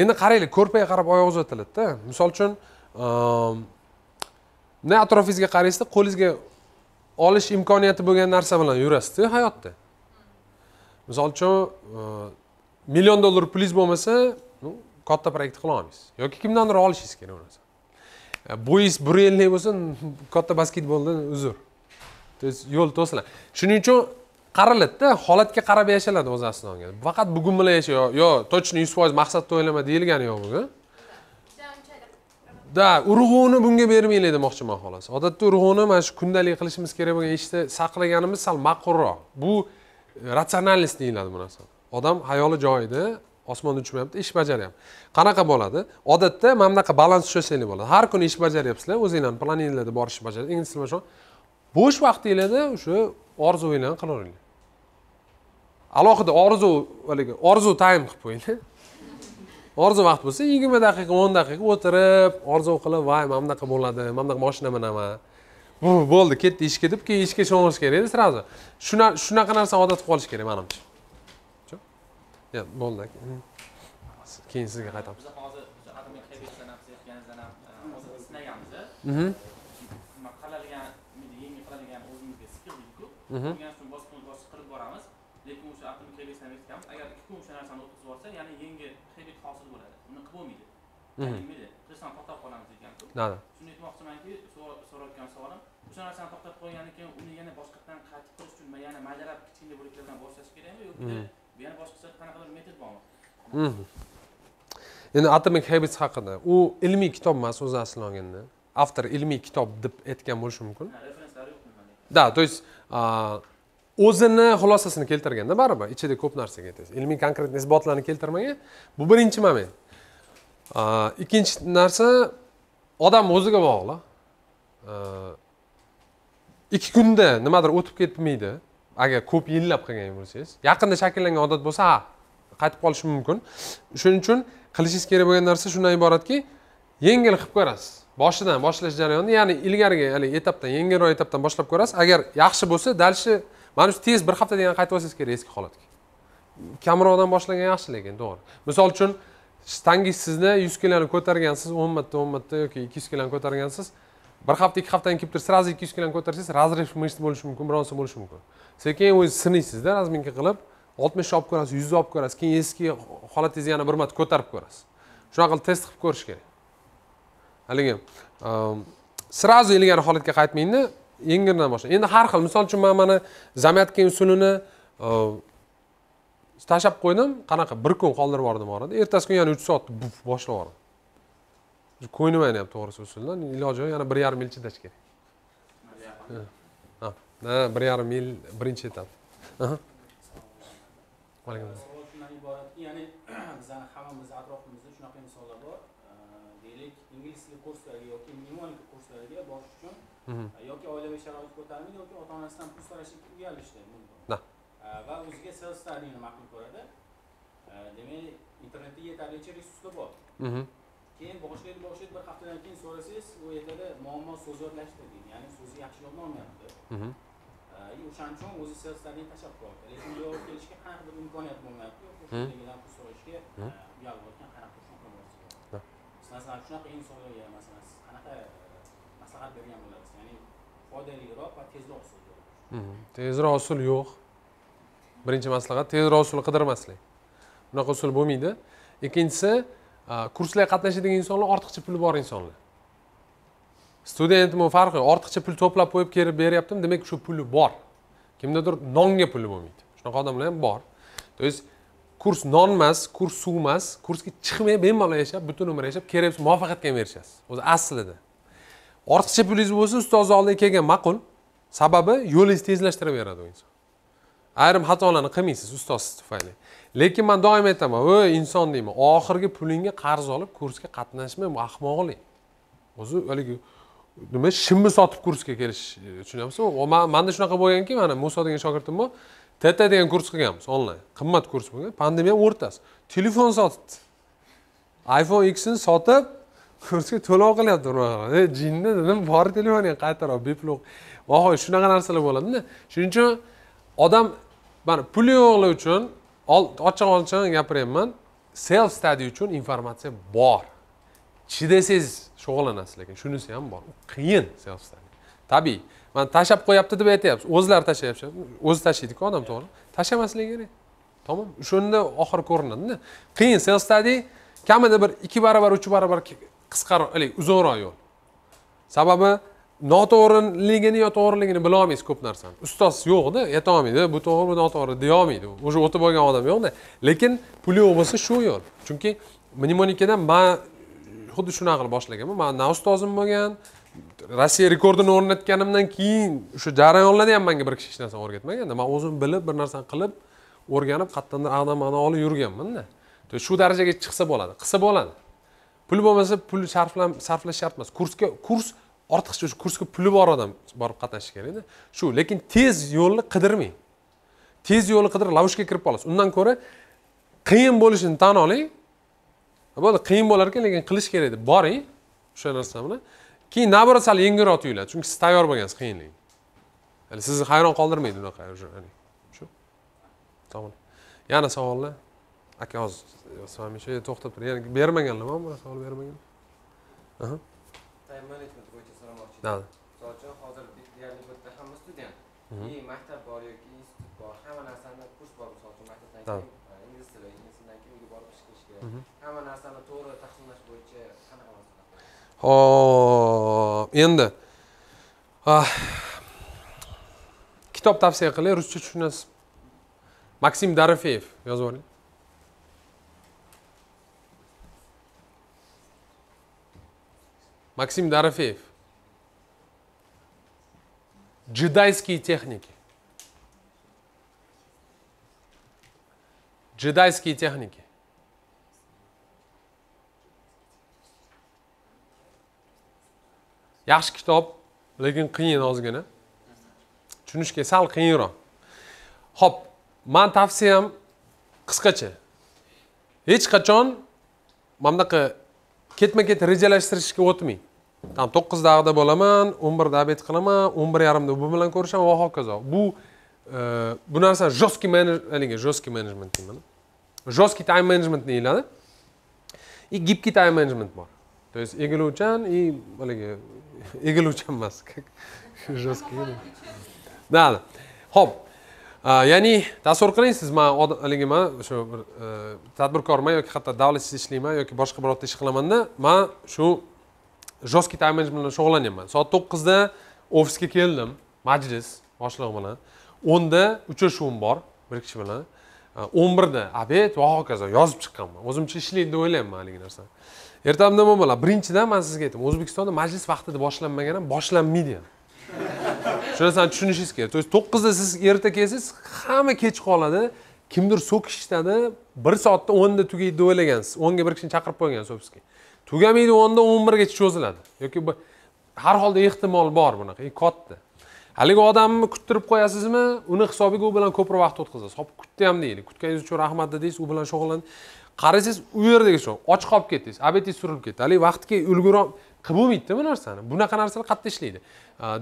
endi qaraylik ko'rpaga qarab oyoq uzatiladida misol uchun bunday atrofingizga qaraysizda qo'lingizga olish imkoniyati bo'lgan narsa bilan yurasizda hayotda misol uchun million dollar pulingiz bo'lmasa katta proyekt qila olmaysiz yoki kimdandir olishingiz kerak bu narsani e, bo'yingiz bir ellik bo'lsa katta basketbolda uzr то есть yo'l to'siladi shuning uchun qaraladida holatga qarab yashaladi o'z asnoga faqat bugun bilan yasha yo точно yuz foiz maqsadni o'ylama deyilgani yo'q bugun да urg'uni bunga bermanglar demoqchiman xolos odatda urg'uni mana shu kundalik qilishimiz kerak bo'lgan ishni saqlaganimiz sal ma'qulroq bu ratsionalnost deyiladi bu narsani odam hayoli joyida osmonda uchmayapti ish bajaryapti qanaqa bo'ladi odatda mana bunaqa balans tushasanglar bo'ladi har kuni ish bajaryapsizlar o'zinglarni planinglarda bor ishni bajarib ingliz tilida shu bo'sh vaqtinglarda o'sha orzuinglarni qilaveringlar alohida orzu haligi orzu taym qilib qo'yinglar orzu vaqt bo'lsa yigirma daqiqa o'n daqiqa o'tirib orzu qilib voy mana bunaqa bo'ladi mana bunaqa moshina minaman bo'ldi ketdi ishga deb keyin ishga sho'ng'ish kerakda сразу shunaqa narsa odat qilib qolish kerak manimcha yo'q bo'ldi keyin sizga qaytamiz biz hozir o'sha ham e, hozir sinaganmiz mhm. qilingan yengil qilingan o'zimizga siqildik-ku mhm. undan so'ng bosqinma bosqich qilib boramiz lekin o'sha avtomobilkamiz agar ikki kun o'sha narsani o'tkazib yuborsa ya'ni yangi kredit hosil bo'ladi uni qilib bo'lmaydi qilmaydi mhm. qilsam to'xtab qolamiz ha shuni aytmoqchimanki so'rayotgan savolim o'sha narsani to'xtatib qo'ygandan keyin uni yana boshqatdan qaytib qilish uchun yana maydalab kichkina bo'laklardan boshlash kerakmi yoki endi atomic habits haqida u ilmiy kitob emas o'zi aslini olganda avtor ilmiy kitob deb aytgan bo'lishi mumkin да то есть o'zini xulosasini keltirganda baribir ichida ko'p narsaga aytasiz ilmiy konkretni isbotlarni keltirmagan bu birinchi moment ikkinchi narsa odam o'ziga bog'liq ikki kunda nimadir o'tib ketmaydi agar ko'p yillab qilgan bo'lsangiz yaqinda shakllangan odat bo'lsa ha qaytib qolishi mumkin shuning uchun qilishingiz kerak bo'lgan narsa shundan iboratki yengil qilib ko'rasiz boshidan boshlash jarayonini ya'ni ilgarigi haligi etapdan yengilroq etapdan boshlab ko'rasiz agar yaxshi bo'lsa дальше mana shu tez bir hafta degan qaytib olsangiz kerak eski holatga kamroqdan boshlagan yaxshi lekin to'g'ri misol uchun stangiz sizni yuz kiloni ko'targansiz o'n marta o'n marta yoki ikki yuz kiloni ko'targansiz bir hafta ikki haftadan keyin turib сразу ikki yuz kiloni ko'tarsangiz разрыв мышц bo'lishi mumkin bironsa bo'lishi mumkin sekin o'zi siniysizda razminka qilib oltmish olib ko'rasiz yuz olib ko'rasiz keyin eski holatingizni yana bir marta ko'tarib ko'rasiz shunaqa qilib test qilib ko'rish kerak haligi сразу um, ilgari holatga qaytmangda yengildan boshlang endi har xil misol uchun man mana zamyatka usulini um, tashlab qo'ydim qanaqa bir kun qoldirib yubordim orada ertasi kun yana uch soat boshlab yubordim ko'nglim aynayapti to'g'risi usuldan iloji yo'q yana bir yarim yil chidash kerak ha bir yarim yil birinchi etap savol shundan iboratki ya'ni bizani hammamizni atrofimizda shunaqa misollar bor deylik ingliz tili kurslariga yoki mnemonika kurslariga borish uchun mhm. e, yoki oilaviy sharoiti ko'tarmaydi yoki ota onasidan pul so'rashga uyalishdi e, va o'ziga self studiyni ma'qul ko'radi e, demak internetda yetarlicha resurslar bor mhm. keyin boshlaydi boshlaydi bir haftadan keyin so'rasangiz u aytadi muammo so'zlashdi deydi ya'ni so'zi yaxshi olmayapti mhm. o'shaning uchun o'zi sizlarga tashakkur lekin bu yoqqa kelishga qanaqa bir imkoniyat bo'lmayapti o'quvchilardan pul so'rashga uyalayotgan qanaqa shunaqa narsa siz masalan shunaqa insonlarga masalan siz qanaqa maslahat bergan bo'lasiz ya'ni foydaliroq va tezroq usul tezroq usul yo'q birinchi maslahat tezroq usul qidirmaslik bunaqa usul bo'lmaydi ikkinchisi ah, kurslarga qatnashadigan insonlar ortiqcha puli bor insonlar studentim farqi ortiqcha pul to'plab qo'yib kelib beryaptimi demak shu puli bor kimdadir nonga puli bo'lmaydi shunaqa odamlar ham bor то есть kurs non emas kurs suv emas kursga chiqmay bemalol yashab butun umr yashab kerak bo'lsa muvaffaqiyatga ham erishasiz o'zi aslida ortiqcha pulingiz bo'lsa ustozni oldiga kelgan ma'qul sababi yo'lingizni tezlashtirib beradi u inson ayrim xatolarni qilmaysiz ustoz tufayli lekin man doim aytaman voy inson deyman oxirgi pulingga qarz olib kursga qatnashma bu ahmoqlik o'zi haligi nima shimni sotib kursga kelish e, tushunyapsizmi manda shunaqa bo'lganki mana muso degan shogirdim bor tt degan kurs qilganmiz onlayn qimmat kurs bo'lgan pandemiya o'rtasi telefon sotibdi iphone xni sotib kursga to'lov qilyapti e jinni dedim bor telefoning qaytaroq bepul vohoy shunaqa narsalar bo'ladida shuning uchun odam mana puli yo'qlar uchun ochiq ochiq gapiryapman self study uchun informatsiya bor chidasangiz shug'ullanasiz lekin shunisi ham bor qiyin self tabiiy mana tashlab qo'yapti deb aytyapsiz o'zlari tashlayapti o'zi tashlaydiku odam to'g'ri tashlamasligi kerak tamom shunda oxiri ko'rinadida qiyin self stadi kamida bir ikki barobar uch barobar qisqaroq uzunroq yo'l sababi noto'g'riligini yo to'g'riligini bilolmaysiz ko'p narsani ustoz yo'qda aytolmaydi bu to'g'ri bu noto'g'ri deyolmaydi уже o'tib olgan odam yo'qda lekin puli yo'q bo'lsa shu yo'l chunki mnemonikadan man xuddi shunaqa qilib boshlaganman man na ustozim bo'lgan rossiya rekordini o'rnatganimdan keyin o'sha jarayonlarda ham manga bir kishi hech narsani o'rgatmaganda man o'zim bilib bir narsani qilib o'rganib qayerdandir anav manav olib yurganmanda shu darajaga chiqsa bo'ladi qilsa bo'ladi pul bo'lmasa pul sarflash shart emas kursga kurs ortiqcha o'sha kursga puli bor odam borib qatnashishi kerakda shu lekin tez yo'lni qidirmang tez yo'lni qidirib lavushga kirib qolasiz undan ko'ra qiyin bo'lishini tan oling bo'ldi qiyin bo'lar ekan lekin qilish kerak deb boring o'sha narsa bilan keyin наоборот sal yengilroq tuyuladi chunki siz tayyor bo'lgansiz qiyinlik sizni hayron qoldirmaydi unaqa shu tamom yana savollar aka hozir с вами еще to'xtab tur yana bermaganlar bormi savol bermagan time management bo'yicha so'ramoqchi edim misol uchun hozir deyarli bitta hamma student и maktab bor yoki institut bor hamma narsani kurs bor misol uchun maktabdan keyin ingliz tili ingliz tilidan keyin uyga borib ish qilish kerak ho'p endi ah, kitob tavsiya qilay ruscha tushunasiz maksim dorofeyev yozib yuboring Максим Дорофеев. Джедайские техники. Джедайские техники. yaxshi kitob lekin qiyin ozgina tushunishga sal qiyinroq ho'p man tavsiyam qisqacha hech qachon mana bunaqa ketma ket rejalashtirishga o'tmang там to'qqizda ag'da bo'laman o'n birda обед qilaman o'n bir yarimda bu bilan ko'rishaman va hokazo bu e, bu narsa жесткий менеджмент жесткий menejment deyman жесткий time менеджмент deyiladi и гибкий time менеджмент bor то есть egiluvchan и haligi egiluvchi ham emas жесткий да ho'p ya'ni tasavvur qiling siz man haligi man shu bir tadbirkorman yoki hatto davlat ishida ishlayman yoki boshqa birorta ish qilamanda man shu жесткий time management bilan shug'ullanyapman soat to'qqizda ofisga keldim majlis boshlig'i bilan o'nda uchrashuvim bor bir kishi bilan o'n birda обед va hokazo yozib chiqqanman o'zimcha ishlaydi deb o'ylayapman haligi narsani ertamda mo'minlar birinchidan man sizga aytaman o'zbekistonda majlis vaqtida boshlanmagan ham boshlanmaydi ham shu narsani tushunishingiz kerak то есть to'qqizda siz erta kelsangiz hamma kech qoladi kimdir so'kishadi bir soatda o'nda tugaydi deb o'ylagansiz o'nga bir kishini chaqirib qo'ygan so'piski tugamaydi o'nda o'n birgacha cho'ziladi yoki har holda ehtimol bor bunaqa e, katta haligi odamni kuttirib qo'yasizmi uni hisobiga u bilan ko'proq vaqt o'tkazasiz hop kutdi ham deydi kutganingiz uchun rahmat dedingiz u bilan shug'ullan qarasangiz u yerdagi shu och qolib ketdingiz obetingiz surilib ketdi haligi vaqtga ulgura qilib bo'lmaydida bu narsani bunaqa narsalar qayerda ishlaydi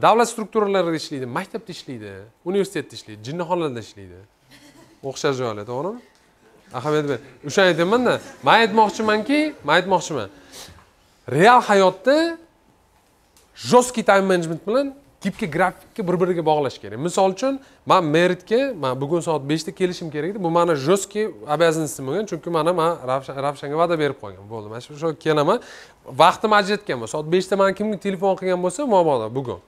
davlat strukturalarida ishlaydi maktabda ishlaydi universitetda ishlaydi jinnixonalarda ishlaydi o'xshash joylar to'g'rimi ahamiyat ber o'shani aytyapmanda man aytmoqchimanki man aytmoqchiman real hayotda жесткий time management bilan tipga grafikka bir biriga bog'lash kerak misol uchun man meritga man bugun soat beshda kelishim kerak edi bu mani жесткий обязанностьim bo'lgan chunki mana man ravshanga va'da berib qo'ygan bo'ldi mana shu kelaman vaqtim ajratganman bo'lsa soat beshda man kimga telefon qilgan bo'lsa mabodo bugun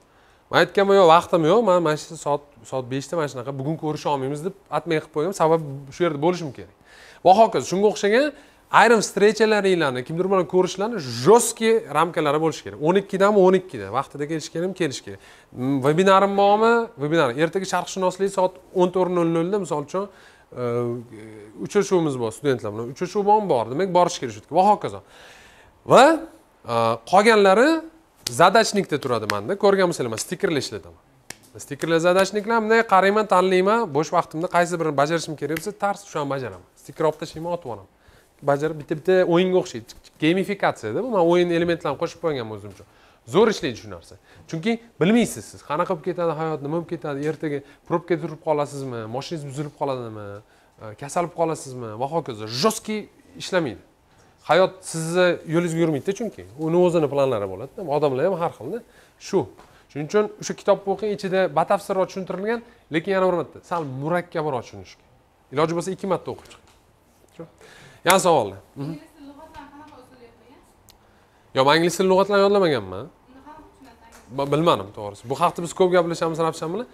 man aytganman yo'q vaqtim yo'q man mana shu soat soat beshda mana shunaqa bugun ko'risha olmaymiz deb отмен qilib qo'ygan sababi shu yerda bo'lishim kerak va hokazo shunga o'xshagan ayrim strechalaringlarni kimdir bilan ko'rishlarni жесткий ramkalari bo'lishi kerak o'n ikkidami o'n ikkida vaqtida kelishganim kelish kerak vebinarim bormi vebinar ertaga sharqshunoslik soat o'n to'rt nol nolda misol uchun e, uchrashuvimiz bor studentlar bilan uchrashuv bormi bor demak borish kerak shu yerga va hokazo va e, qolganlari задачникda turadi manda ko'rganmisizlar man stikerlar ishlataman stikerlar задачниклар bunday qarayman tanlayman bo'sh vaqtimda qaysi birini bajarishim kerak bo'lsa tars o'shani bajaraman stiker olib tashlayman otib yuboraman bajarib bitta bitta o'yinga o'xshaydi gamifikatsiyada bu man o'yin elementlarini qo'shib qo'yganman o'zim uchun zo'r ishlaydi shu narsa chunki bilmaysiz siz qanaqa bo'lib ketadi hayot nima bo'lib ketadi ertaga probka turib qolasizmi moshinangiz buzilib qoladimi e, kasal bo'lib qolasizmi va hokazo жесткий ishlamaydi hayot sizni yo'lingizga yurmaydida chunki uni o'zini planlari bo'ladida odamlar ham har xilda shu shuning uchun o'sha kitobni o'qing ichida batafsilroq tushuntirilgan lekin yana bir marta sal murakkabroq tushunishga iloji bo'lsa ikki marta o'qib chiqing yana savol yo'q man ingliz tilini lug'atlarni yodlamaganman bilmadim to'g'risi bu haqida biz ko'p gaplashamiz ravshan bilan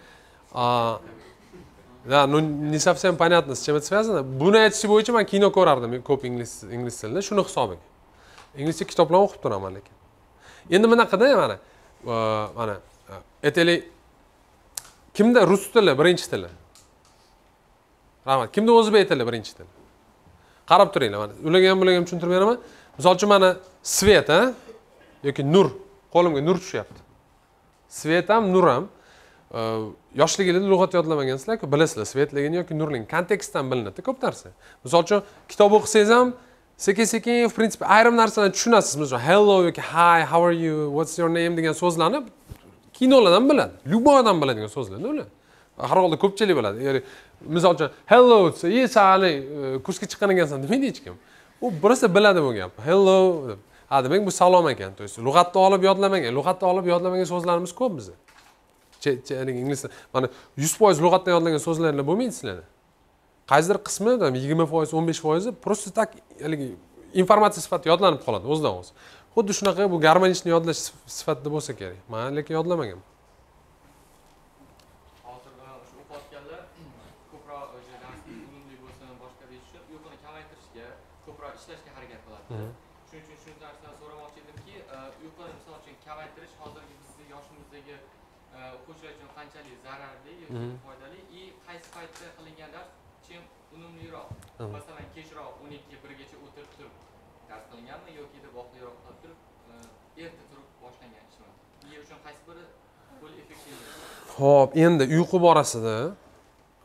да ну не совсем понятно с чем это связано buni aytishi bo'yicha man kino ko'rardim ko'p ingliz ingliz tilida shuni hisobiga inglizcha kitoblar o'qib turaman lekin endi bunaqada mana mana aytaylik kimda rus tili birinchi tili rahmat kimda o'zbek tili birinchi tili qarab turinglar mana ularga ham bularga ham tushuntirib beraman misol uchun mana svet a yoki nur qo'limga nur tushyapti svet ham nur ham yoshligingizda lug'at yodlamagansizlarku bilasizlar svetligini yoki nurligini kontekstdan bilinadida ko'p narsa misol uchun kitob o'qisangiz ham sekin sekin в принципе ayrim narsalarni tushunasiz misol hello yoki hi how are you what's your name degan so'zlarni kinolardan biladi любой odam biladigan so'zlarda ular har holda ko'pchilik biladi ya'ni misol uchun hello desa e sali kursga chiqqan ekansan demaydi hech kim u birisi biladi bu gapni hello deb ha demak bu salom ekan то есть lug'atni olib yodlamagan lug'atni olib yodlamagan so'zlarimiz ko'p bizni ingliz mana yuz foiz lug'atdan yodlagan so'zlarlar bo'lmaydi sizlarda qaysidir qismi yigirma foiz o'n besh foizi просто так haligi informatsiya sifatida yodlanib qoladi o'zidan o'zi xuddi shunaqa bu garmonichni yodlash sifatida bo'lsa kerak man lekin yodlamaganman foydali и qaysi paytda qilingan dars chem unumliroq masalan kechroq o'n ikki birgacha o'tirib turib dars qilinganmi yoki vaqtliroq qilib turib e, erta turib boshlangan ishmi miya uchun qaysi biri ho'p endi uyqu borasida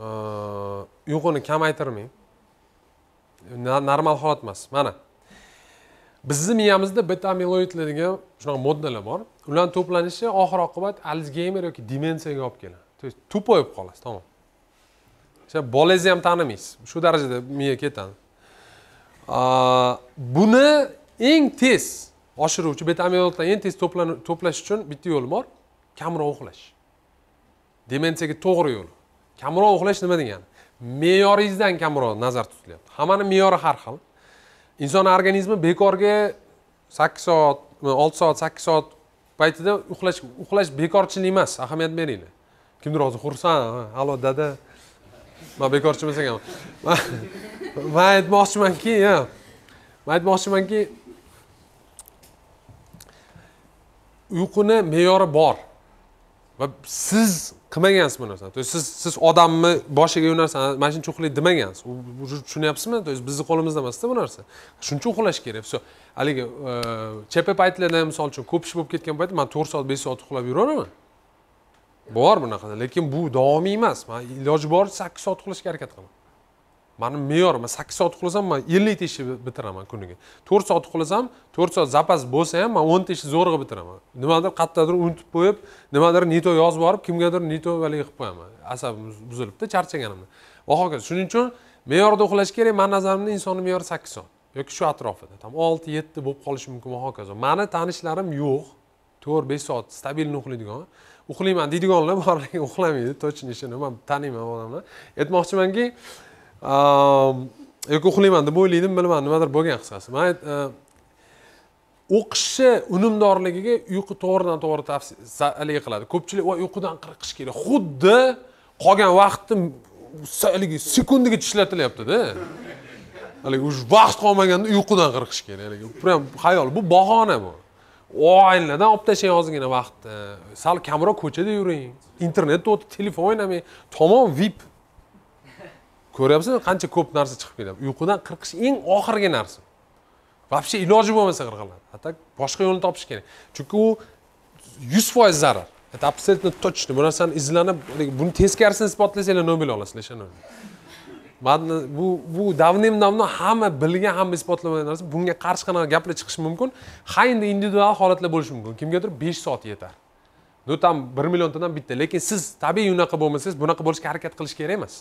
e, uyquni kamaytirmang normal holat emas mana bizni miyamizda beta amiloidlar degan shunaqa moddalar bor ularni to'planishi oxir oqibat alsgeymer yoki demensiyaga olib keladi то есть tup bo'lib qolasiz tamom o'sha bolangizni ham tanimaysiz shu darajada miya ketadi buni eng tez oshiruvchi beta eng tez to'plash uchun bitta yo'l bor kamroq uxlash demensiyaga to'g'ri yo'l kamroq uxlash nima degani me'yoringizdan kamroq nazar tutilyapti hammani me'yori har xil inson organizmi bekorga sakkiz soat olti soat sakkiz soat paytida uxlash uxlash bekorchilik emas ahamiyat beringlar kimdir hozir xursand alo dada man bekorchi emas ekanman man aytmoqchimanki man aytmoqchimanki uyquni me'yori bor va siz qilmagansiz bu narsani то есть siz siz odamni boshiga yo'nalsan mana shuncha uxlaydi demagansiz tushunyapsizmi то есть bizni qo'limizda emasda bu narsa shuncha uxlash kerak все haligi e, chepa paytlarda misol uchun ko'pish bo'lib ketgan paytda man to'rt soat besh soat uxlab yuraveraman bor bunaqa lekin bu davomiy emas man iloji boricha sakkiz soat uxlashga harakat qilaman mani me'yorim man sakkiz soat uxlasam man ellikta ishni bitiraman kuniga to'rt soat uxlasam to'rt soat zapas bo'lsa ham man o'nta ishni zo'rg'a bitiraman nimadir qayerdadir unutib qo'yib nimadir nito yozib yuborib kimgadir nito haligi qilib qo'yaman asabim buzilibdi charchaganimda va hokazo shuning uchun me'yorda uxlash kerak mani nazarimda insonni me'yori sakkiz soat yoki shu atrofida там olti yetti bo'lib qolishi mumkin va hokazo mani tanishlarim yo'q to'rt besh soat stabilni uxlaydigan uxlayman deydiganlar bor uxlamaydi точно ishini man taniyman odamlar aytmoqchimanki yoki uxlayman deb o'ylaydim bilmadim nimadir bo'lgan qisqasi man e, o'qishni unumdorligiga uyqu to'g'ridan to'g'ri haligi qiladi ko'pchilik voy uyqudan qirqish kerak xuddi qolgan vaqtni haligi sekundigacha ishlatilyaptida haligi уже vaqt qolmaganda uyqudan qirqish kerak haligi прям xayol bu bahona bu oiladan olib tashlang ozgina vaqtni sal kamroq ko'chada yuring internetda o'tib telefon o'ynamang tamom vip ko'ryapsizmi qancha ko'p narsa chiqib kelyapti uyqudan qirqish eng oxirgi narsa вообще iloji bo'lmasa qirqiladi а так boshqa yo'lni topish kerak chunki u yuz foiz zarar это абсолютно точно bu narsani izlanib buni teskarisini isbotlasanglar nobel olasizlar ishonavermang man bu bu davnim davno hamma bilgan hamma isbotlamagan narsa bunga qarshi qanaqa gaplar chiqishi mumkin ha endi individual holatlar bo'lishi mumkin kimgadir besh soat yetar ну там bir milliontadan bitta lekin siz tabiiy unaqa bo'lmasangiz bunaqa bo'lishga harakat qilish kerak emas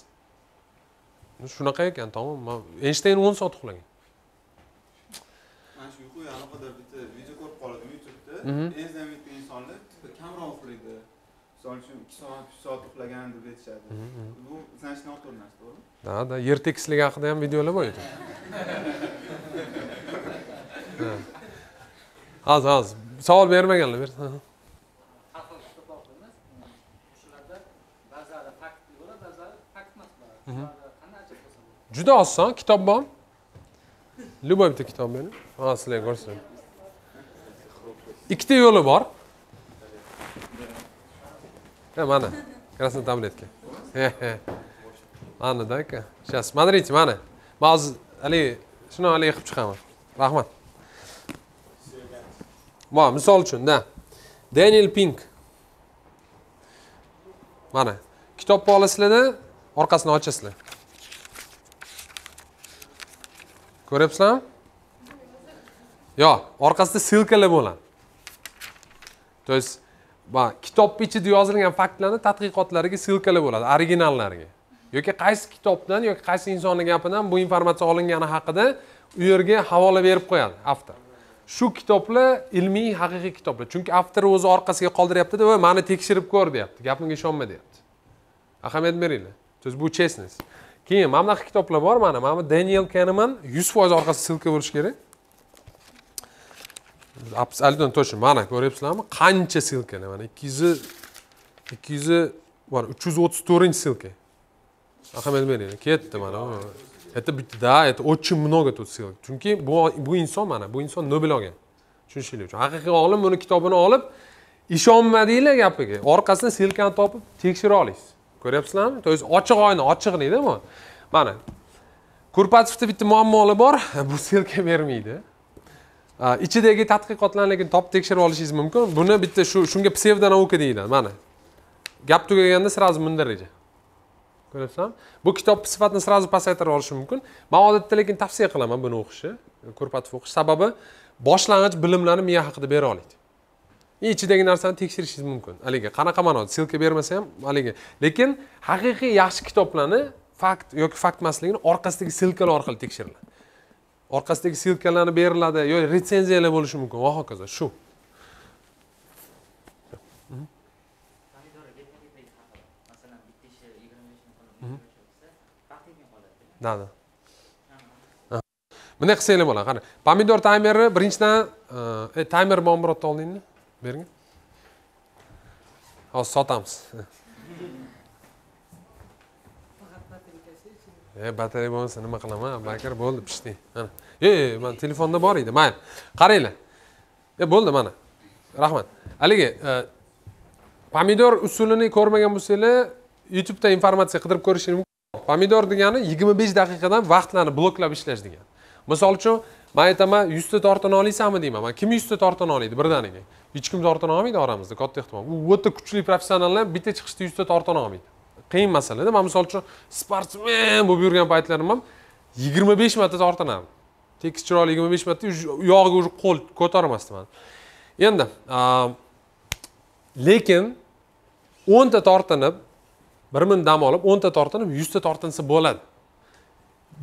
shunaqa ekan tamom eynshteyn o'n soat uxlagan mana shu uyqu aloqador bitta video ko'rib qoldim youtubeda mhm. eng знаменитый insonlar kamroq uxlaydi misol uchun ikki soat uch soat uxlagan deb aytishadi mhm, mhm. bu значит noto'g'ri narsa to'g'rimi Da da tekisligi haqida ham videolar bor edi hozir hozir savol bermaganlar ber juda oson kitob bormi любой bitta kitob bering ha sizlarga ko'rsataman ikkita yo'li bor mana красная таблетка mana да aka сейчас смотрите mana ba'zi haligi shuni haligi qilib chiqaman rahmat va misol uchun да daniel pink mana kitobni olasizlarda orqasini ochasizlar ko'ryapsizlarmi yo'q orqasida ссылкалар bo'ladi то есть kitobni ichida yozilgan faktlarni tadqiqotlariga ссылкалар bo'ladi originallariga yoki qaysi kitobdan yoki qaysi insonni gapidan bu informatsiya olingani haqida u yerga havola berib qo'yadi avtor shu kitoblar ilmiy haqiqiy kitoblar chunki avtor o'zi orqasiga qoldiryaptida voy mani tekshirib ko'r deyapti gapimga ishonma deyapti ahamiyat beringlar то есть bu честность keyin mana bunaqa kitoblar bor mana mana bu daniel kaneman yuz foiz orqasi ссылка bo'lishi kerak абсолютно точно mana ko'ryapsizlarmi qancha ссылка mana ikki yuz ikki yuz uch yuz o'ttiz to'rtinchi ссылка ahamiyat ketdi mana это да это очень много тут ссылок chunki bu bu inson mana bu inson nobel olgan tushunishinglar uchun haqiqiy olim buni kitobini olib ishonmadinglar gapiga orqasidan ssilkani topib tekshira olasiz ko'ryapsizlarmi то есть ochiq oyni ochiqlikda bu mana kurpatsevda bitta muammolar bor bu ssilka bermaydi ichidagi tadqiqotlarni lekin topib tekshirib olishingiz mumkin buni bitta shu shunga psevdonauka deyiladi mana gap tugaganda сразу mundarija ko'ryapsanmi bu kitobni sifatini сразу pasaytirib olishi mumkin man odatda lekin tavsiya qilaman buni o'qishni e, ko'rpatov o'qish sababi boshlang'ich bilimlarni miya haqida bera oladi ichidagi narsani tekshirishingiz mumkin haligi qanaqa ma'noda ссылка bermasa ham haligi lekin haqiqiy yaxshi kitoblarni fakt yoki fakt emasligini orqasidagi ссылкалар orqali tekshiriladi orqasidagi ссылкаларni beriladi yo retsenziyalar bo'lishi mumkin va hokazo shu nani bunday qilsanglar bo'ladi qani. pomidor taymerni birinchidan e, e taymer momurodni oldingmi bering hozir sotamiz e batareya bo'lmasa nima qilaman bakir bo'ldi pishding mana e men telefonda bor edi mayli qaranglar e bo'ldi mana rahmat haligi e, pomidor usulini ko'rmagan bo'lsanglar youtubedan informatsiya qidirib ko'rishingiz pomidor degani yigirma besh daqiqadan vaqtlarni bloklab ishlash degani misol uchun man aytaman yuzta tortini olasanmi deyman man kim yuzta tortini oladi birdaniga hech kim tortini olmaydi oramizda katta ehtimol u o'ta kuchli professionallar bitta chiqishda yuzta tortini olmaydi qiyin masalada man misol uchun sportsmen bo'lib yurgan paytlarim ham yigirma besh marta tortinaman tekis chiroyli yigirma besh marta u yog'iga уже qo'l ko'tarmasdim endi lekin o'nta tortinib bir ming dam olib o'nta tortinib yuzta tortinsa bo'ladi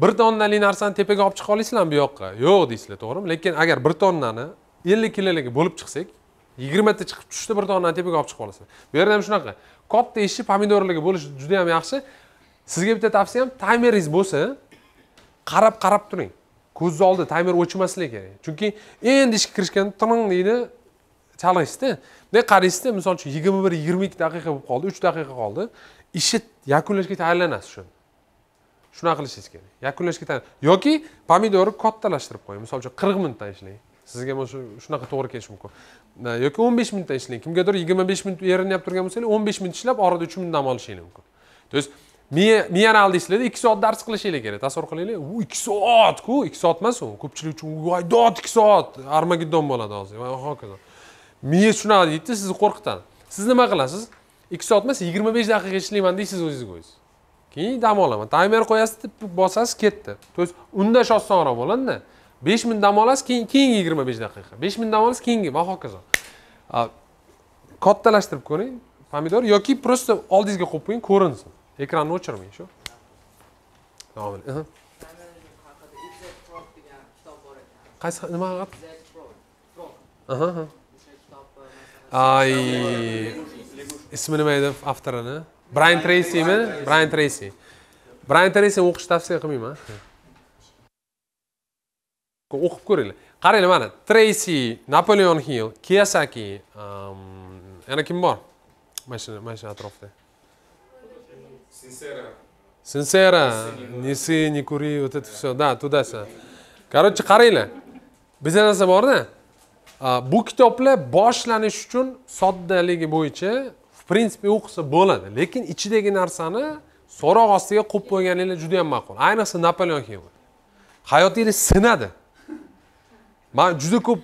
bir tonnali narsani tepaga olib chiqa olasizlarmi bu yoqqa yo'q deysizlar to'g'rimi lekin agar bir tonnani ellik kilolik bo'lib chiqsak yigirmata chiqib tushdi bir tonnani tepaga olib chiqib olasizlar bu yerda ham shunaqa katta ishchi pomidorlarga bo'lishi juda yam yaxshi sizga bitta tavsiyam taymeringiz bo'lsa qarab qarab turing ko'zni oldi taymer o'chmasligi kerak chunki endi ishga kirishganda tiring deydi chalg'iysizda bunday qaraysizda misol uchun yigirma bir yigirma ikki daqiqa bo'lib qoldi uch daqiqa qoldi ishni yakunlashga tayyorlanasiz shuni shunaqa qilishingiz kerak yakunlashga yoki pomidorni kattalashtirib qo'ying misol uchun qirq minutdan ishlang sizga mana shu shunaqa to'g'ri kelishi mumkin yoki o'n besh minutdan ishlang kimgadir yigirma besh minut erinib turgan bo'lsangiz o'n besh minut ishlab orada uch minut dam olishingiz mumkin то есть miyani aldaysizlarda ikki soat dars qilishinglar kerak tasavvur qilinglar u ikki soatku ikki soat emas u ko'pchilik uchun aydot ikki soat armagiddon bo'ladi hozir va hokazo miya shunaqa deydida sizni qo'rqitadi siz nima qilasiz ikki soat emas yigirma besh daqiqa ishlayman deysiz o'zingizga o'zingiz keyin dam olaman taymer qo'yasiz deb bosasiz ketdi то есть unda osonroq bo'ladida besh minut dam olasiz keyin keyingi yigirma besh daqiqa besh minut dam olasiz keyingi va hokazo kattalashtirib ko'ring pomidor yoki просто oldingizga qo'yib qo'ying ko'rinsin ekranni o'chirmang shu qaysi nima aha ay ismi nima edi avtorini brayan treysimi brayan treysi brayan treysini o'qishni tavsiya qilmayman o'qib ko'ringlar qaranglar mana treysi napoleon hill kiyosaki um, yana kim bor mana shu mana shu atrofda sinsera sinsera неси вот это все да туда короче qaranglar bizda narsa borda Э, bu kitoblar boshlanish uchun soddaligi bo'yicha в принципе o'qisa bo'ladi lekin ichidagi narsani so'roq ostiga qo'yib qo'yganinglar juda yam ma'qul ayniqsa napoleon hill hayotingiz sinadi man juda ko'p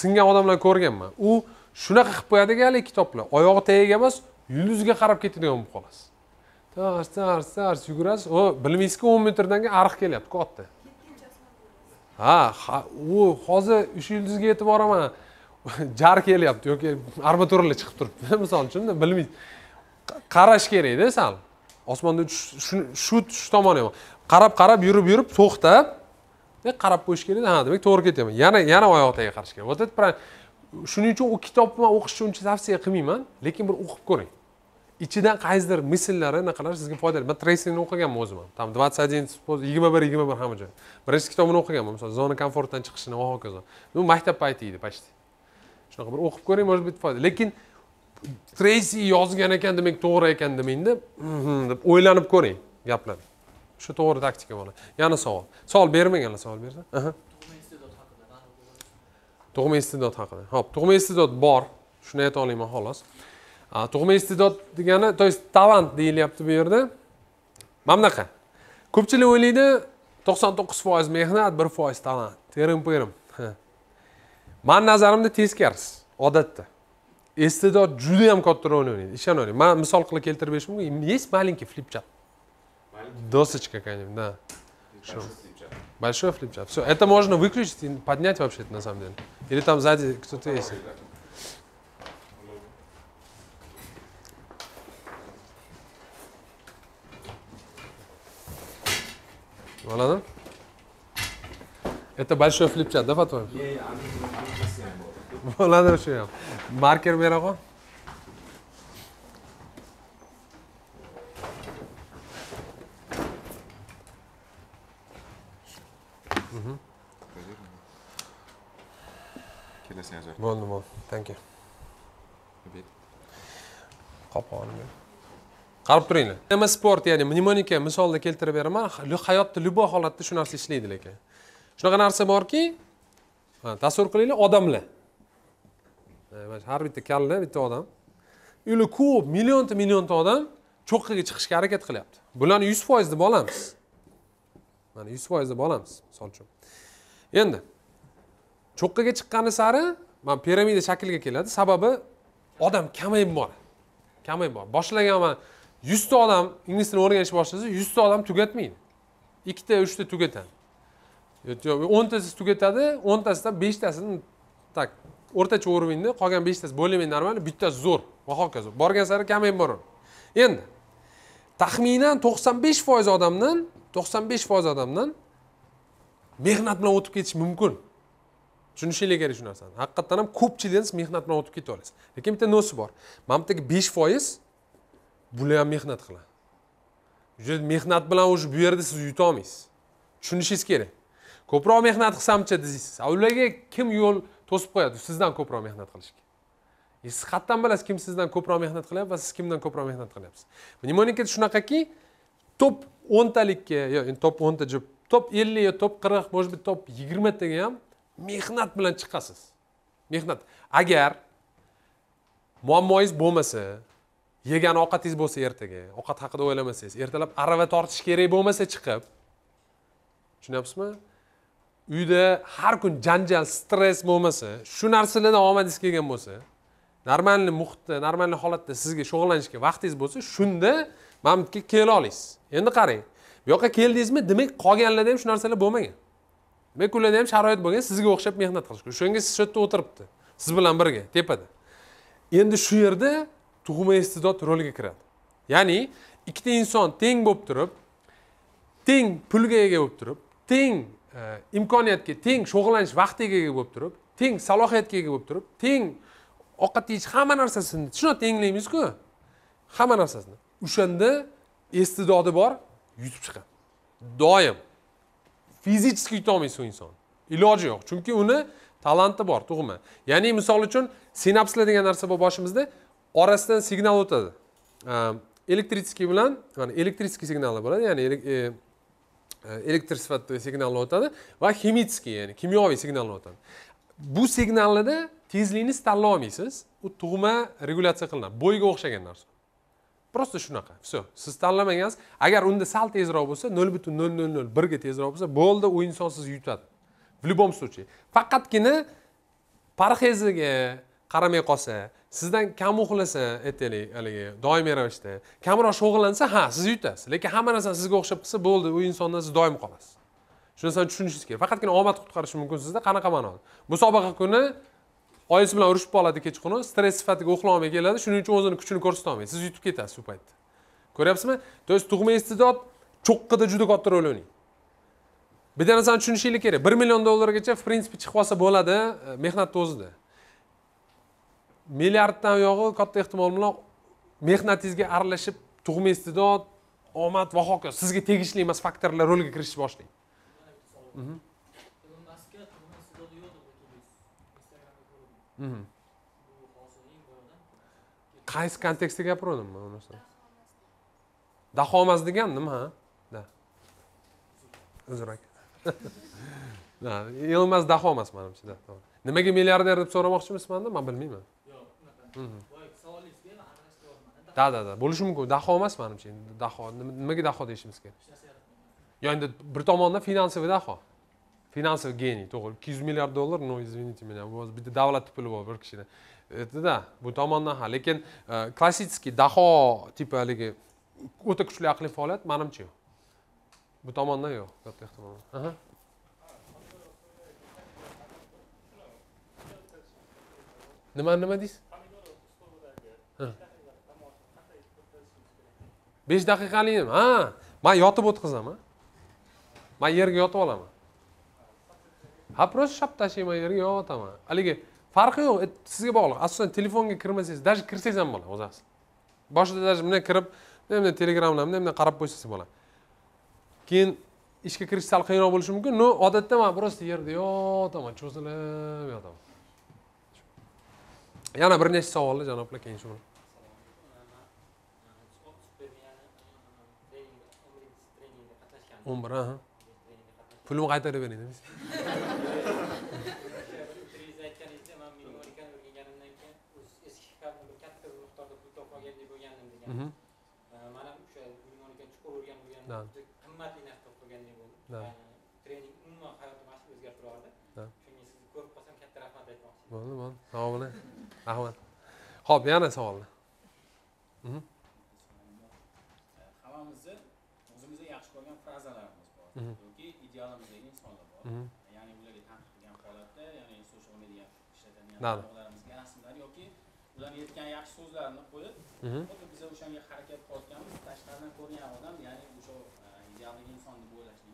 singan odamlar ko'rganman u shunaqa qilib qo'yadiki haligi kitoblar oyog'i tagiga emas yulduzga qarab ketadigan bo'lib qolasiz tars tars tars yugurasiz o bilmaysizki o'n metrdan keyin ariq kelyapti katta ha u hozir uch yulduzga yetib boraman jar kelyapti yoki armaturalar chiqib turibdi misol uchun bilmaydi qarash kerakda sal osmonda shu shu tomoni ham qarab qarab yurib yurib to'xtab e, qarab qo'yish kerakda ha demak to'gri ketyapman yana yana oyoq tagiga qarash kerak вот это shuning uchun u kitobni man o'qishni uncha tavsiya qilmayman lekin bir o'qib ko'ring ichidan qaysidir misllari anaqalar sizga foydali man treysingni o'qiganman o'zim ham там двадцать один yigirma bir yigirma bir hamma joy birinchi kitobini o'qiganman misol zona komfortdan chiqishini va hokazo bu maktab payti edi почти shunaqa bir o'qib ko'ring может быть foyda lekin treysi yozgan ekan demak to'g'ri ekan demangda mhm, deb o'ylanib ko'ring gaplarni shu to'g'ri taktika bo'ladi yana savol savol bermaganlar savol bersa tug'ma iste'dod haqida ho'p tug'ma iste'dod bor shuni ayta olaman xolos tug'ma iste'dod degani то есть talant deyilyapti bu yerda mana bunaqa ko'pchilik o'ylaydi to'qson to'qqiz foiz mehnat bir foiz talant terim perim mani nazarimda teskarisi odatda iste'dod juda yam katta rol o'ynaydi ishonavering man misol qilib keltirib berishim mumkin есть маленький флипчат досочка конечно да большой флипчат все это можно выключить и поднять вообще то на самом деле или там сзади кто-то есть Ладно? Это большой флипчат, да, по-твоему? что я? Маркер берегу. kelesini yozar bo'ldi bo'ldi thank you qopqonni qarab turinglar nima sport ya'ni mnemonika misolda keltirib beraman ah, hayotda любой holatda shu narsa ishlaydi lekin shunaqa narsa borki tasavvur qilinglar odamlar har bitta kalla bitta odam ular ko'p millionta millionta odam cho'qqiga chiqishga harakat qilyapti bularni yuz foiz deb olamiz mana yuz foiz deb olamiz misol uchun endi cho'qqiga chiqqani sari mana piramida shakliga keladi sababi odam kamayib boradi kamayib boradi boshlagan man yuzta odam ingliz tilini o'rganishni boshlasa yuzta odam tugatmaydi ikkita uchta tugatadi o'ntasi tugatadi o'ntasidan beshtasini так o'rtacha уровеньda qolgan beshtasi более менее нормальный bittasi zo'r va hokazo borgan sari kamayib boraveradi endi taxminan to'qson besh foiz odamdan to'qson besh foiz odamdan mehnat bilan o'tib ketish mumkin tushunishinglar kerak shu narsani haqiqatdan ham ko'pchiligimiz mehnat bilan o'tib ketaverasiz lekin bitta nosi bor mana bu yerdagi besh foiz bular ham mehnat qiladi juda mehnat bilan уже bu yerda siz yuta tushunishingiz kerak ko'proq mehnat qilsamchi deysiz a ularga kim yo'l to'sib qo'yadi sizdan ko'proq mehnat qilishga и e, siz qayerdan bilasiz kim sizdan ko'proq mehnat qilyapti va siz kimdan ko'proq mehnat qilyapsiz mnemonikada shunaqaki top o'ntalikka yo top o'nta top ellik yo top qirq может быть top yigirmataga ham mehnat bilan chiqasiz mehnat agar muammoyingiz bo'lmasa yegan ovqatingiz bo'lsa ertaga ovqat haqida o'ylamasangiz ertalab arava tortish kerak bo'lmasa chiqib tushunyapsizmi uyda har kun janjal stress bo'lmasa shu narsalardan omadingiz kelgan bo'lsa normalniy muhitda нормальный holatda sizga shug'ullanishga vaqtingiz bo'lsa shunda mana bu kela olasiz endi qarang bu yoqqa keldingizmi demak qolganlarda ham shu narsalar bo'lmagan demak ularda ham sharoit bo'lgan sizga o'xshab mehnat qilishga o'shanga siz shu yerda o'tiribdi siz bilan birga tepada endi shu yerda tug'ma iste'dod roliga kiradi ya'ni ikkita inson teng bo'lib turib teng pulga ega bo'lib turib teng e, imkoniyatga teng shug'ullanish vaqtiga ega bo'lib turib teng salohiyatga ega bo'lib turib teng ovqat yeyish hamma narsasini shuni tenglaymizku hamma narsasini o'shanda iste'dodi bor yutib chiqadi doim fizichески yutolmaysiz u inson iloji yo'q chunki uni talanti bor tug'ma ya'ni misol uchun sinapslar degan narsa bor boshimizda orasidan signal o'tadi elektriskiy э, bilan mana elektriskiy signallar bo'ladi ya'ni e, e, elektr sifatida signal o'tadi va xemitskiy ya'ni kimyoviy signal o'tadi bu signallarda tezlikni tanlay olmaysiz u tug'ma regulyatsiya qilinadi bo'yga o'xshagan narsa просто shunaqa все siz tanlamagansiz agar unda sal tezroq bo'lsa nol butun nol nol nol birga tezroq bo'lsa bo'ldi u inson sizni yutadi в любом случае faqatgina parheziga qaramay qolsa sizdan kam uxlasa aytaylik haligi doimiy ravishda kamroq shug'ullansa ha siz yutasiz lekin hamma narsani sizga o'xshab qilsa bo'ldi u insondan siz doim qolasiz shu narsani tushunishingiz kerak faqatgina omad qutqarishi mumkin sizda qanaqa ma'noda musobaqa kuni oyisi bilan urushib qoladi kechqurun stress sifatiga uxlolmay keladi shuning uchun o'zini kuchini ko'rsata olmaydi siz yutib ketasiz shu paytda ko'ryapsizmi то есть tug'ma iste'dod cho'qqida juda katta rol o'ynaydi bitta narsani tushunishingiz kerak bir million dollargacha в принципе chiqib olsa bo'ladi eh, mehnatni o'zida milliarddan uyog'i katta ehtimol bilan mehnatingizga aralashib tug'ma iste'dod omad va hokazo sizga tegishli emas faktorlar rolga kirishni boshlaydi mhm. mhm. qaysi kontekstda gapirgandim man u narsani dahomas degan ha da uzr aka daho dahomas manimcha nimaga milliarder deb so'ramoqchimismanda man bilmayman da da da bo'lishi mumkin daho emas manimcha daho nimaga daho deyishimiz kerak yo endi bir tomondan finansoviy daho finansoviy geniy to'g'ri ikki yuz milliard dollar ну извините меня у вас bitta davlatni puli bor bir kishini aytdida bu tomondan ha lekin e, klassический daho tipi haligi o'ta kuchli aqliy faoliyat manimcha yo'q bu tomondan yo'q katta ehtimol bilan nima nima deysiz besh daqiqalik ha man yotib o'tqizaman man yerga yotib olaman ha просто shap tashlayman yerga yotaman haligi farqi yo'q sizga bog'liq asosan telefonga kirmasangiz даже kirsangiz ham bo'ladi o'zasi boshida даже bunday kirib bunday bunday telegramlar bunday bunday qarab qo'ysangiz bo'ladi keyin ishga kirish sal qiyinroq bo'lishi mumkin но odatda man просто yerda yotaman cho'zilib yotaman yana bir nechta savolni janoblar keyin shu o'n bir aha pulimni qaytarib bering deysiz mana o'sha chuqur o'rganib qimmatli narsa topib qolgandek bo'ldim trening umuman hayotni mashq o'zgartirib yubordi shunga sizni ko'rib qolsam katta rahmat aytmoqchiman bo'ldi bo'ldi sog' bo'ling rahmat ho'p yana savolni mhm. hammamizni o'zimizda yaxshi ko'rgan frazalarimiz bor mhm. yoki idealimizdagi insonlar bor mhm. ya'ni ularga tanqid qilgan holatda ya'ni social media ishlatadigan rasmlar yoki ularni aytgan yaxshi so'zlarini qo'yib xuddi biza o'shanga harakat qilayotganmiz tashqaridan ko'rgan odam ya'ni o'sha e, idealdagi inson deb o'ylashni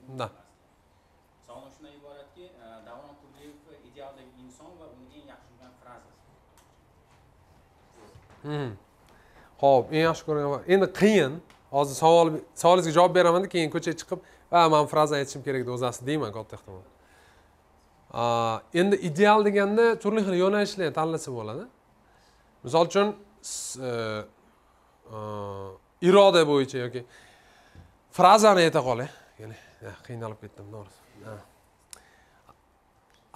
savolim shundan iboratki e, davron turdiyevni idealdagi inson va uni eng yaxshi ho'p eng yaxshi ko'rgan endi qiyin hozir savol savolingizga javob beramanda keyin ko'chaga chiqib a man fraza aytishim kerak edi o'zasi deyman katta ehtimol endi ideal deganda turli xil yo'nalishlarni tanlasa bo'ladi misol uchun e, iroda bo'yicha yoki frazani ayta qolay ya'ni qiynalib ketdim to'g'risi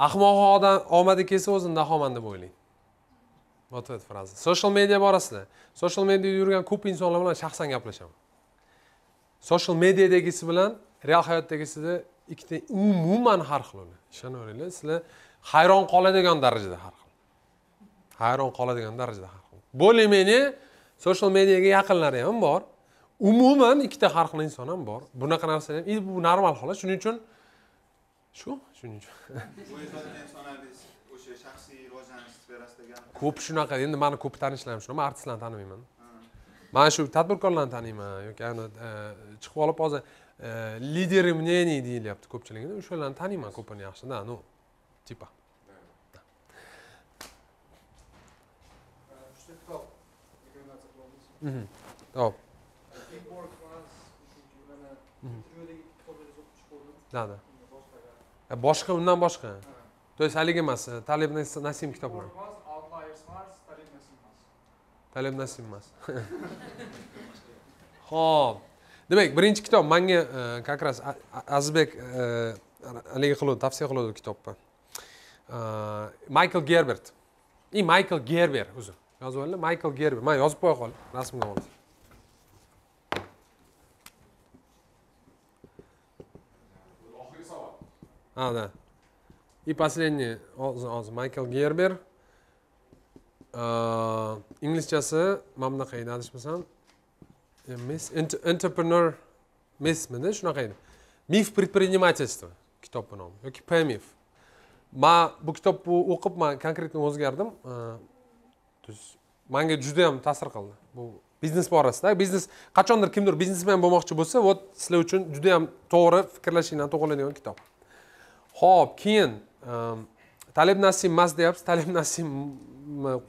ahmoq odam omadi kelsa o'zini nahomand deb o'ylaydi motivat fraza social media borasida social mediada yurgan ko'p insonlar bilan shaxsan gaplashaman social mediadagisi bilan real hayotdagisida ikkita umuman har xil uni ishonaveringlar sizlar hayron qoladigan darajada har xil hayron qoladigan darajada har xil более social mediaga yaqinlari ham bor umuman ikkita har xil inson ham bor bunaqa narsa ham bu normal holat shuning uchun shu shuning uchun o'sha shaxsiy rivojlanish degan ko'p shunaqa endi mani ko'p tanishlarm shunaqa man artistlarni tanimayman mana shu tadbirkorlarni taniyman yoki e, chiqib olib hozir e, lideri мнений deyilyapti ko'pchiligida o'shalarni taniyman ko'pini yaxshida ну типа ho'p да да boshqa undan boshqa то есть э, Алиги Мас, Талиб Насим, кто был? Талиб Насим Мас. Хо. Демек, бринчик кто? Манге э, как раз Азбек Алиги э, Хлуд, Тавси Хлуд, кто? Майкл Герберт. И Майкл Гербер. Назвали Майкл Гербер. Майкл, я спойхал. Нас много. А, да. И последний, оз, оз, Майкл Гербер. Инглисчасы, мамна қайын адыш мысан. Э, мисс, интерпренер, мисс мінді, шуна қайын. Миф предпринимательства, китоп бұн ом, өкі пәмиф. Ма, бу китоп бұ оқып, ма конкретно өзгердім. Түз, маңге жүдем тасыр қалды. Бұ бизнес барасында бизнес қашандар кімдір бизнесмен болмақшы болса вот сіздер үшін жүдем тоғры фікірлешінен тоғылы деген кітап хоп кейін talab nasib emas deyapsiz talab nasib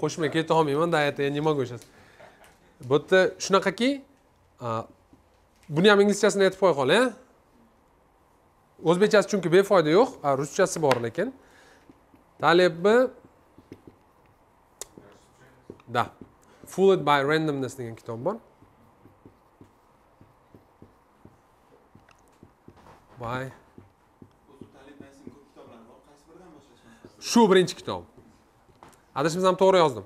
qo'shma keta olmayman да это я не могу сейчас bu yerda shunaqaki buni ham inglizchasini aytib qo'ya qol a o'zbekchasi chunki befoyda yo'q ruschasi bor lekin talabni да fooled by randomness degan kitob bor by shu birinchi kitob adashmasam to'g'ri yozdim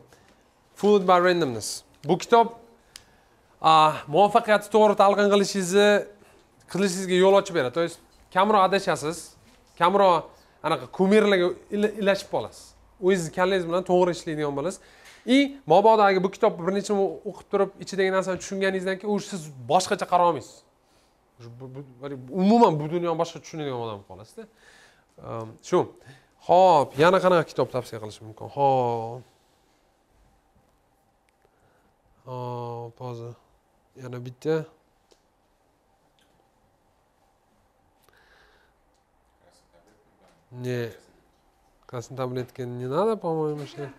food by randomness bu kitob muvaffaqiyatni to'g'ri talqin qilishingizni qilishingizga yo'l ochib beradi то есть kamroq adashasiz kamroq anaqa kumirlarga ilashib qolasiz o'zingizni kallangiz bilan to'g'ri ishlaydigan bo'lasiz и mobodo agar bu kitobni bir necha o'qib turib ichidagi narsani tushunganingizdan keyin уже siz boshqacha qarolmaysiz umuman bu dunyoni boshqa tushunadigan odam bo'lib qolasizda ehm, shu ho'p yana qanaqa kitob tavsiya qilish mumkin? ho'p hop hozir yana bitta Не. Красный таблетки не надо, по-моему, еще.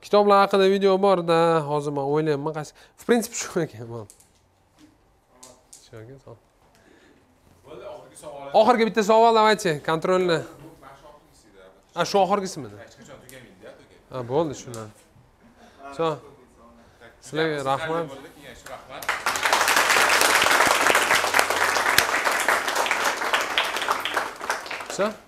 kitoblar haqida video borda hozir man o'ylayapman qaysi в принципе shu ekan man shu ekan oxirgi bitta savol ayting kontrolni a shu oxirgisimi hech ha bo'ldi shuna tushunarli sizlarga rahmat rahmat